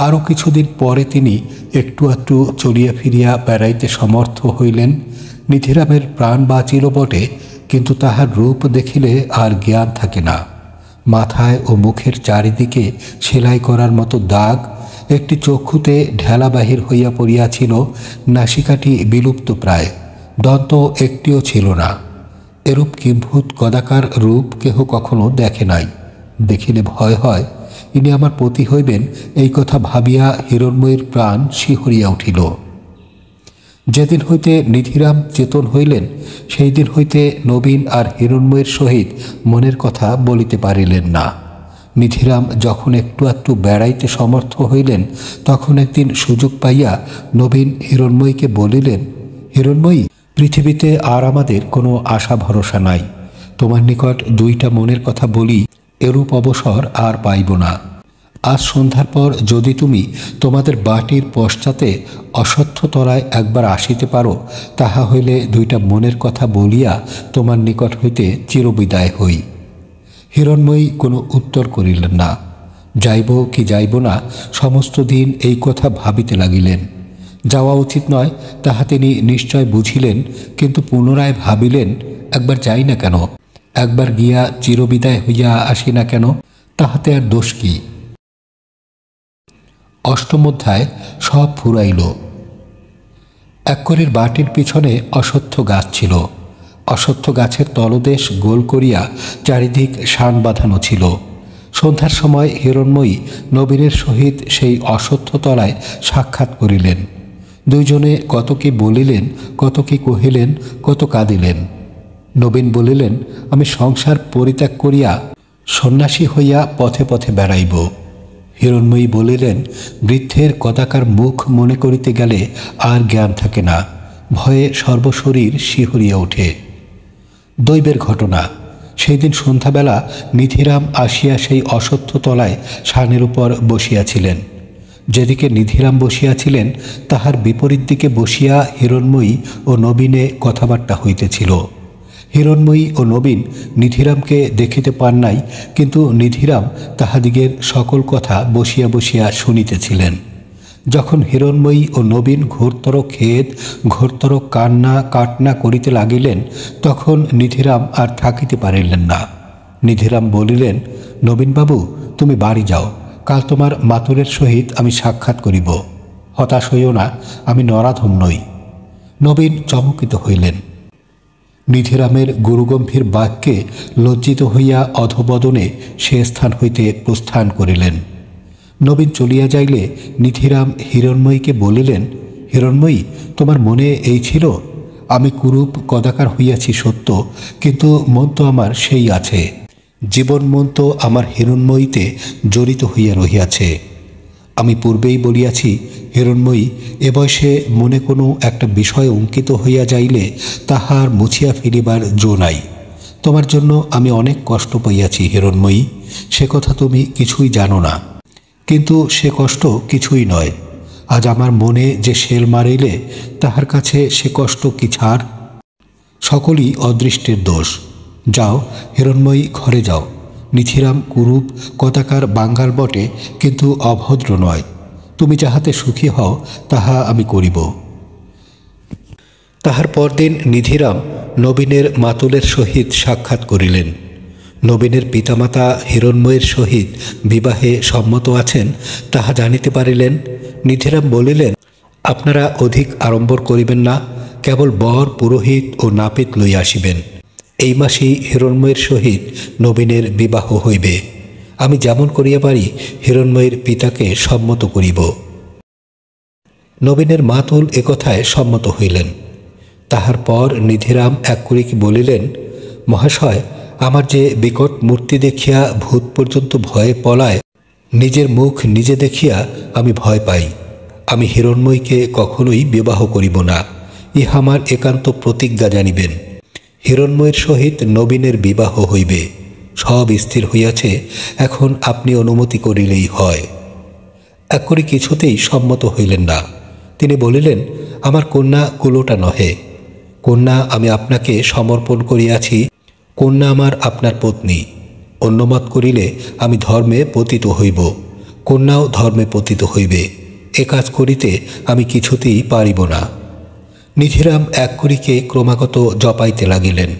আরও কিছুদিন পরে তিনি একটু একটু চলিয়া ফিরিয়া বেড়াইতে সমর্থ হইলেন নিধিরামের প্রাণ বাঁচিল বটে কিন্তু তাহার রূপ দেখিলে আর জ্ঞান থাকে না মাথায় ও মুখের চারিদিকে সেলাই করার মতো দাগ একটি চক্ষুতে ঢেলা বাহির হইয়া পড়িয়াছিল নাসিকাটি বিলুপ্ত প্রায় দন্ত একটিও ছিল না এরূপ কিম্ভূত গদাকার রূপ কেহ কখনো দেখে নাই দেখিলে ভয় হয় ইনি আমার পতি হইবেন এই কথা ভাবিয়া হিরণময়ীর প্রাণ শিহরিয়া উঠিল যেদিন হইতে নিধিরাম চেতন হইলেন সেই দিন হইতে নবীন আর হিরণময়ের সহিত মনের কথা বলিতে পারিলেন না নিধিরাম যখন একটু একটু বেড়াইতে সমর্থ হইলেন তখন একদিন সুযোগ পাইয়া নবীন হিরণময়ীকে বলিলেন হিরণময়ী পৃথিবীতে আর আমাদের কোনো আশা ভরসা নাই তোমার নিকট দুইটা মনের কথা বলি এরূপ অবসর আর পাইব না আজ সন্ধ্যার পর যদি তুমি তোমাদের বাটির পশ্চাতে অসত্য তরায় একবার আসিতে পারো তাহা হইলে দুইটা মনের কথা বলিয়া তোমার নিকট হইতে চিরবিদায় হই হিরণময়ী কোনো উত্তর করিলেন না যাইব কি যাইব না সমস্ত দিন এই কথা ভাবিতে লাগিলেন যাওয়া উচিত নয় তাহা তিনি নিশ্চয় বুঝিলেন কিন্তু পুনরায় ভাবিলেন একবার যাই না কেন একবার গিয়া চিরবিদায় হইয়া আসি না কেন তাহাতে আর দোষ কী অষ্টম অধ্যায় সব ফুরাইল একরের বাটির পিছনে অসত্য গাছ ছিল অসত্য গাছের তলদেশ গোল করিয়া চারিদিক শান বাঁধানো ছিল সন্ধ্যার সময় হিরণময়ী নবীনের সহিত সেই অসত্য তলায় সাক্ষাৎ করিলেন দুইজনে কত কি বলিলেন কত কি কহিলেন কত কাঁদিলেন নবীন বলিলেন আমি সংসার পরিত্যাগ করিয়া সন্ন্যাসী হইয়া পথে পথে বেড়াইব হিরণময়ী বলিলেন বৃদ্ধের কদাকার মুখ মনে করিতে গেলে আর জ্ঞান থাকে না ভয়ে সর্বশরীর শিহরিয়ে ওঠে দৈবের ঘটনা সেই দিন সন্ধ্যাবেলা নিধিরাম আসিয়া সেই অসত্য তলায় সানের উপর বসিয়াছিলেন যেদিকে নিধিরাম বসিয়াছিলেন তাহার বিপরীত দিকে বসিয়া হিরণময়ী ও নবীনে কথাবার্তা হইতেছিল হিরণময়ী ও নবীন নিধিরামকে দেখিতে পান নাই কিন্তু নিধিরাম তাহাদিগের সকল কথা বসিয়া বসিয়া শুনিতেছিলেন যখন হিরণময়ী ও নবীন ঘোরতর খেদ ঘোরতর কান্না কাটনা করিতে লাগিলেন তখন নিধিরাম আর থাকিতে পারিলেন না নিধিরাম বলিলেন নবীনবাবু তুমি বাড়ি যাও কাল তোমার মাতুরের সহিত আমি সাক্ষাৎ করিব হতাশ হইও না আমি নরাধম নই নবীন চমকিত হইলেন নিধিরামের গুরুগম্ভীর বাক্যে লজ্জিত হইয়া অধবদনে সে স্থান হইতে প্রস্থান করিলেন নবীন চলিয়া যাইলে নিধিরাম হিরণময়ীকে বলিলেন হিরণময়ী তোমার মনে এই ছিল আমি কুরূপ কদাকার হইয়াছি সত্য কিন্তু মন তো আমার সেই আছে জীবন মন তো আমার হিরণময়ীতে জড়িত হইয়া রহিয়াছে আমি পূর্বেই বলিয়াছি হিরণময়ী এ বয়সে মনে কোনো একটা বিষয় অঙ্কিত হইয়া যাইলে তাহার মুছিয়া ফিরিবার জো নাই তোমার জন্য আমি অনেক কষ্ট পাইয়াছি হিরণময়ী সে কথা তুমি কিছুই জানো না কিন্তু সে কষ্ট কিছুই নয় আজ আমার মনে যে শেল মারিলে তাহার কাছে সে কষ্ট কি ছাড় সকলই অদৃষ্টের দোষ যাও হিরণময়ী ঘরে যাও নিথিরাম কুরূপ কতাকার বাঙ্গাল বটে কিন্তু অভদ্র নয় তুমি যাহাতে সুখী হও তাহা আমি করিব তাহার পরদিন নিধিরাম নবীনের মাতুলের সহিত সাক্ষাৎ করিলেন নবীনের পিতামাতা হিরণময়ের সহিত বিবাহে সম্মত আছেন তাহা জানিতে পারিলেন নিধিরাম বলিলেন আপনারা অধিক আড়ম্বর করিবেন না কেবল বর পুরোহিত ও নাপিত লইয়া আসিবেন এই মাসেই হিরণময়ের সহিত নবীনের বিবাহ হইবে আমি যেমন করিয়া পারি হিরণময়ের পিতাকে সম্মত করিব নবীনের মাতুল একথায় সম্মত হইলেন তাহার পর নিধিরাম এক করিকে বলিলেন মহাশয় আমার যে বিকট মূর্তি দেখিয়া ভূত পর্যন্ত ভয়ে পলায় নিজের মুখ নিজে দেখিয়া আমি ভয় পাই আমি হিরণময়ীকে কখনোই বিবাহ করিব না ইহা আমার একান্ত প্রতিজ্ঞা জানিবেন হিরণময়ের সহিত নবীনের বিবাহ হইবে সব স্থির হইয়াছে এখন আপনি অনুমতি করিলেই হয় একরি কিছুতেই সম্মত হইলেন না তিনি বলিলেন আমার কন্যা কুলোটা নহে কন্যা আমি আপনাকে সমর্পণ করিয়াছি কন্যা আমার আপনার পত্নী অন্যমত করিলে আমি ধর্মে পতিত হইব কন্যাও ধর্মে পতিত হইবে এ কাজ করিতে আমি কিছুতেই পারিব না নিধিরাম এক করিকে ক্রমাগত জপাইতে লাগিলেন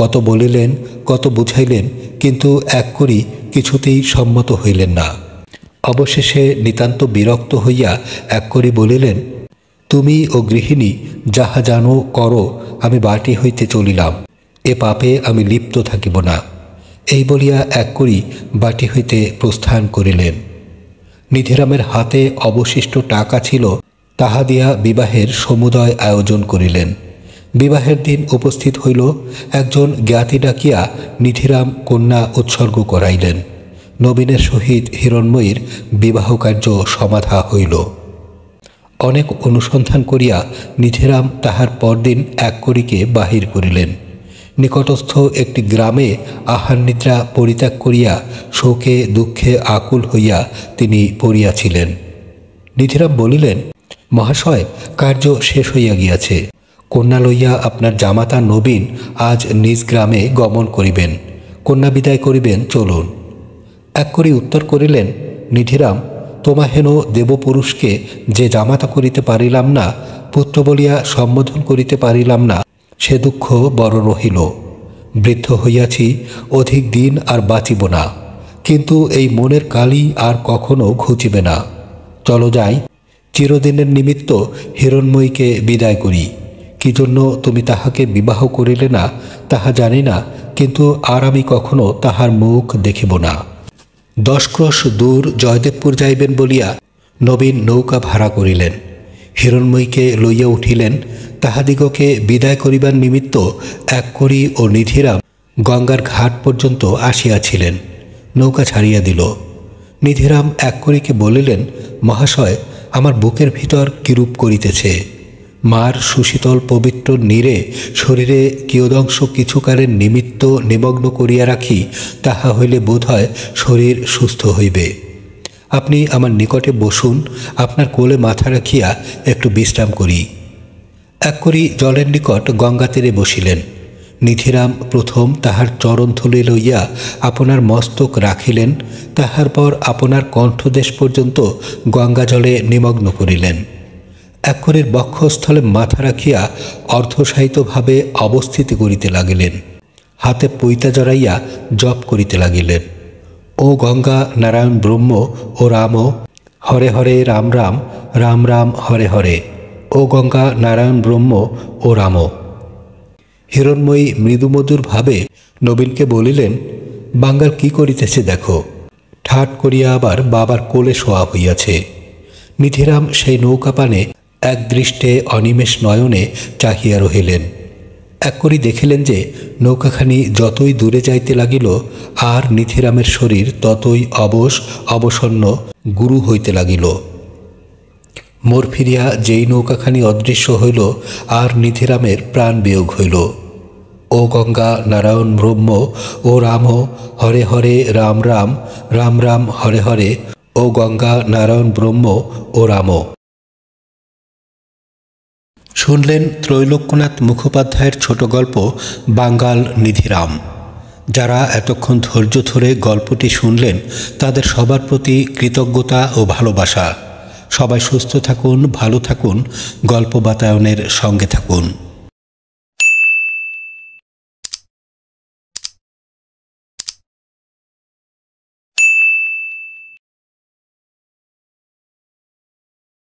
কত বলিলেন কত বুঝাইলেন কিন্তু এক করি কিছুতেই সম্মত হইলেন না অবশেষে নিতান্ত বিরক্ত হইয়া এক করি বলিলেন তুমি ও গৃহিণী যাহা জানো করো আমি বাটি হইতে চলিলাম এ পাপে আমি লিপ্ত থাকিব না এই বলিয়া এক করি বাটি হইতে প্রস্থান করিলেন নিধিরামের হাতে অবশিষ্ট টাকা ছিল তাহা দিয়া বিবাহের সমুদয় আয়োজন করিলেন বিবাহের দিন উপস্থিত হইল একজন জ্ঞাতি ডাকিয়া নিধিরাম কন্যা উৎসর্গ করাইলেন নবীনের সহিত হিরণময়ীর বিবাহ কার্য সমাধা হইল অনেক অনুসন্ধান করিয়া নিধিরাম তাহার পরদিন এক করিকে বাহির করিলেন নিকটস্থ একটি গ্রামে আহার নিদ্রা পরিত্যাগ করিয়া শোকে দুঃখে আকুল হইয়া তিনি পড়িয়াছিলেন নিধিরাম বলিলেন মহাশয় কার্য শেষ হইয়া গিয়াছে কন্যা লইয়া আপনার জামাতা নবীন আজ নিজ গ্রামে গমন করিবেন কন্যা বিদায় করিবেন চলুন এক করি উত্তর করিলেন নিধিরাম তোমাহেন দেবপুরুষকে যে জামাতা করিতে পারিলাম না পুত্র বলিয়া সম্বোধন করিতে পারিলাম না সে দুঃখ বড় রহিল বৃদ্ধ হইয়াছি অধিক দিন আর বাঁচিব না কিন্তু এই মনের কালি আর কখনো ঘুচিবে না চলো যাই চিরদিনের নিমিত্ত হিরণময়ীকে বিদায় করি কি জন্য তুমি তাহাকে বিবাহ করিলে না তাহা জানি না কিন্তু আর আমি কখনো তাহার মুখ দেখিব না দশ দূর জয়দেবপুর যাইবেন বলিয়া নবীন নৌকা ভাড়া করিলেন হিরণময়ীকে লইয়া উঠিলেন তাহাদিগকে বিদায় করিবার নিমিত্ত এক করি ও নিধিরাম গঙ্গার ঘাট পর্যন্ত আসিয়াছিলেন নৌকা ছাড়িয়া দিল নিধিরাম এক করিকে বলিলেন মহাশয় আমার বুকের ভিতর কিরূপ করিতেছে মার সুশীতল পবিত্র নীরে শরীরে কিয়দংশ কিছুকালের নিমিত্ত নিমগ্ন করিয়া রাখি তাহা হইলে বোধ হয় শরীর সুস্থ হইবে আপনি আমার নিকটে বসুন আপনার কোলে মাথা রাখিয়া একটু বিশ্রাম করি এক করি জলের নিকট গঙ্গা তীরে বসিলেন নিধিরাম প্রথম তাহার চরণথলে লইয়া আপনার মস্তক রাখিলেন তাহার পর আপনার কণ্ঠদেশ পর্যন্ত গঙ্গাজলে নিমগ্ন করিলেন এক্ষণের বক্ষস্থলে মাথা রাখিয়া অর্ধসাহিতভাবে অবস্থিত করিতে লাগিলেন হাতে পৈতা জড়াইয়া জপ করিতে লাগিলেন ও গঙ্গা নারায়ণ ব্রহ্ম ও রাম হরে হরে রাম রাম রাম রাম হরে হরে ও গঙ্গা নারায়ণ ব্রহ্ম ও রাম হিরণময়ী ভাবে নবীনকে বলিলেন বাঙ্গাল কি করিতেছে দেখো ঠাট করিয়া আবার বাবার কোলে শোয়া হইয়াছে নিধিরাম সেই নৌকা পানে এক দৃষ্টে অনিমেষ নয়নে চাহিয়া রহিলেন এক করি দেখিলেন যে নৌকাখানি যতই দূরে যাইতে লাগিল আর নিথিরামের শরীর ততই অবশ অবসন্ন গুরু হইতে লাগিল মোর ফিরিয়া যেই নৌকাখানি অদৃশ্য হইল আর নিথিরামের প্রাণ বিয়োগ হইল ও গঙ্গা নারায়ণ ব্রহ্ম ও রাম হরে হরে রাম রাম রাম রাম হরে হরে ও গঙ্গা নারায়ণ ব্রহ্ম ও রাম শুনলেন ত্রৈলোক্যনাথ মুখোপাধ্যায়ের ছোট গল্প বাঙ্গাল নিধিরাম যারা এতক্ষণ ধৈর্য ধরে গল্পটি শুনলেন তাদের সবার প্রতি কৃতজ্ঞতা ও ভালোবাসা সবাই সুস্থ থাকুন ভালো থাকুন গল্প বাতায়নের সঙ্গে থাকুন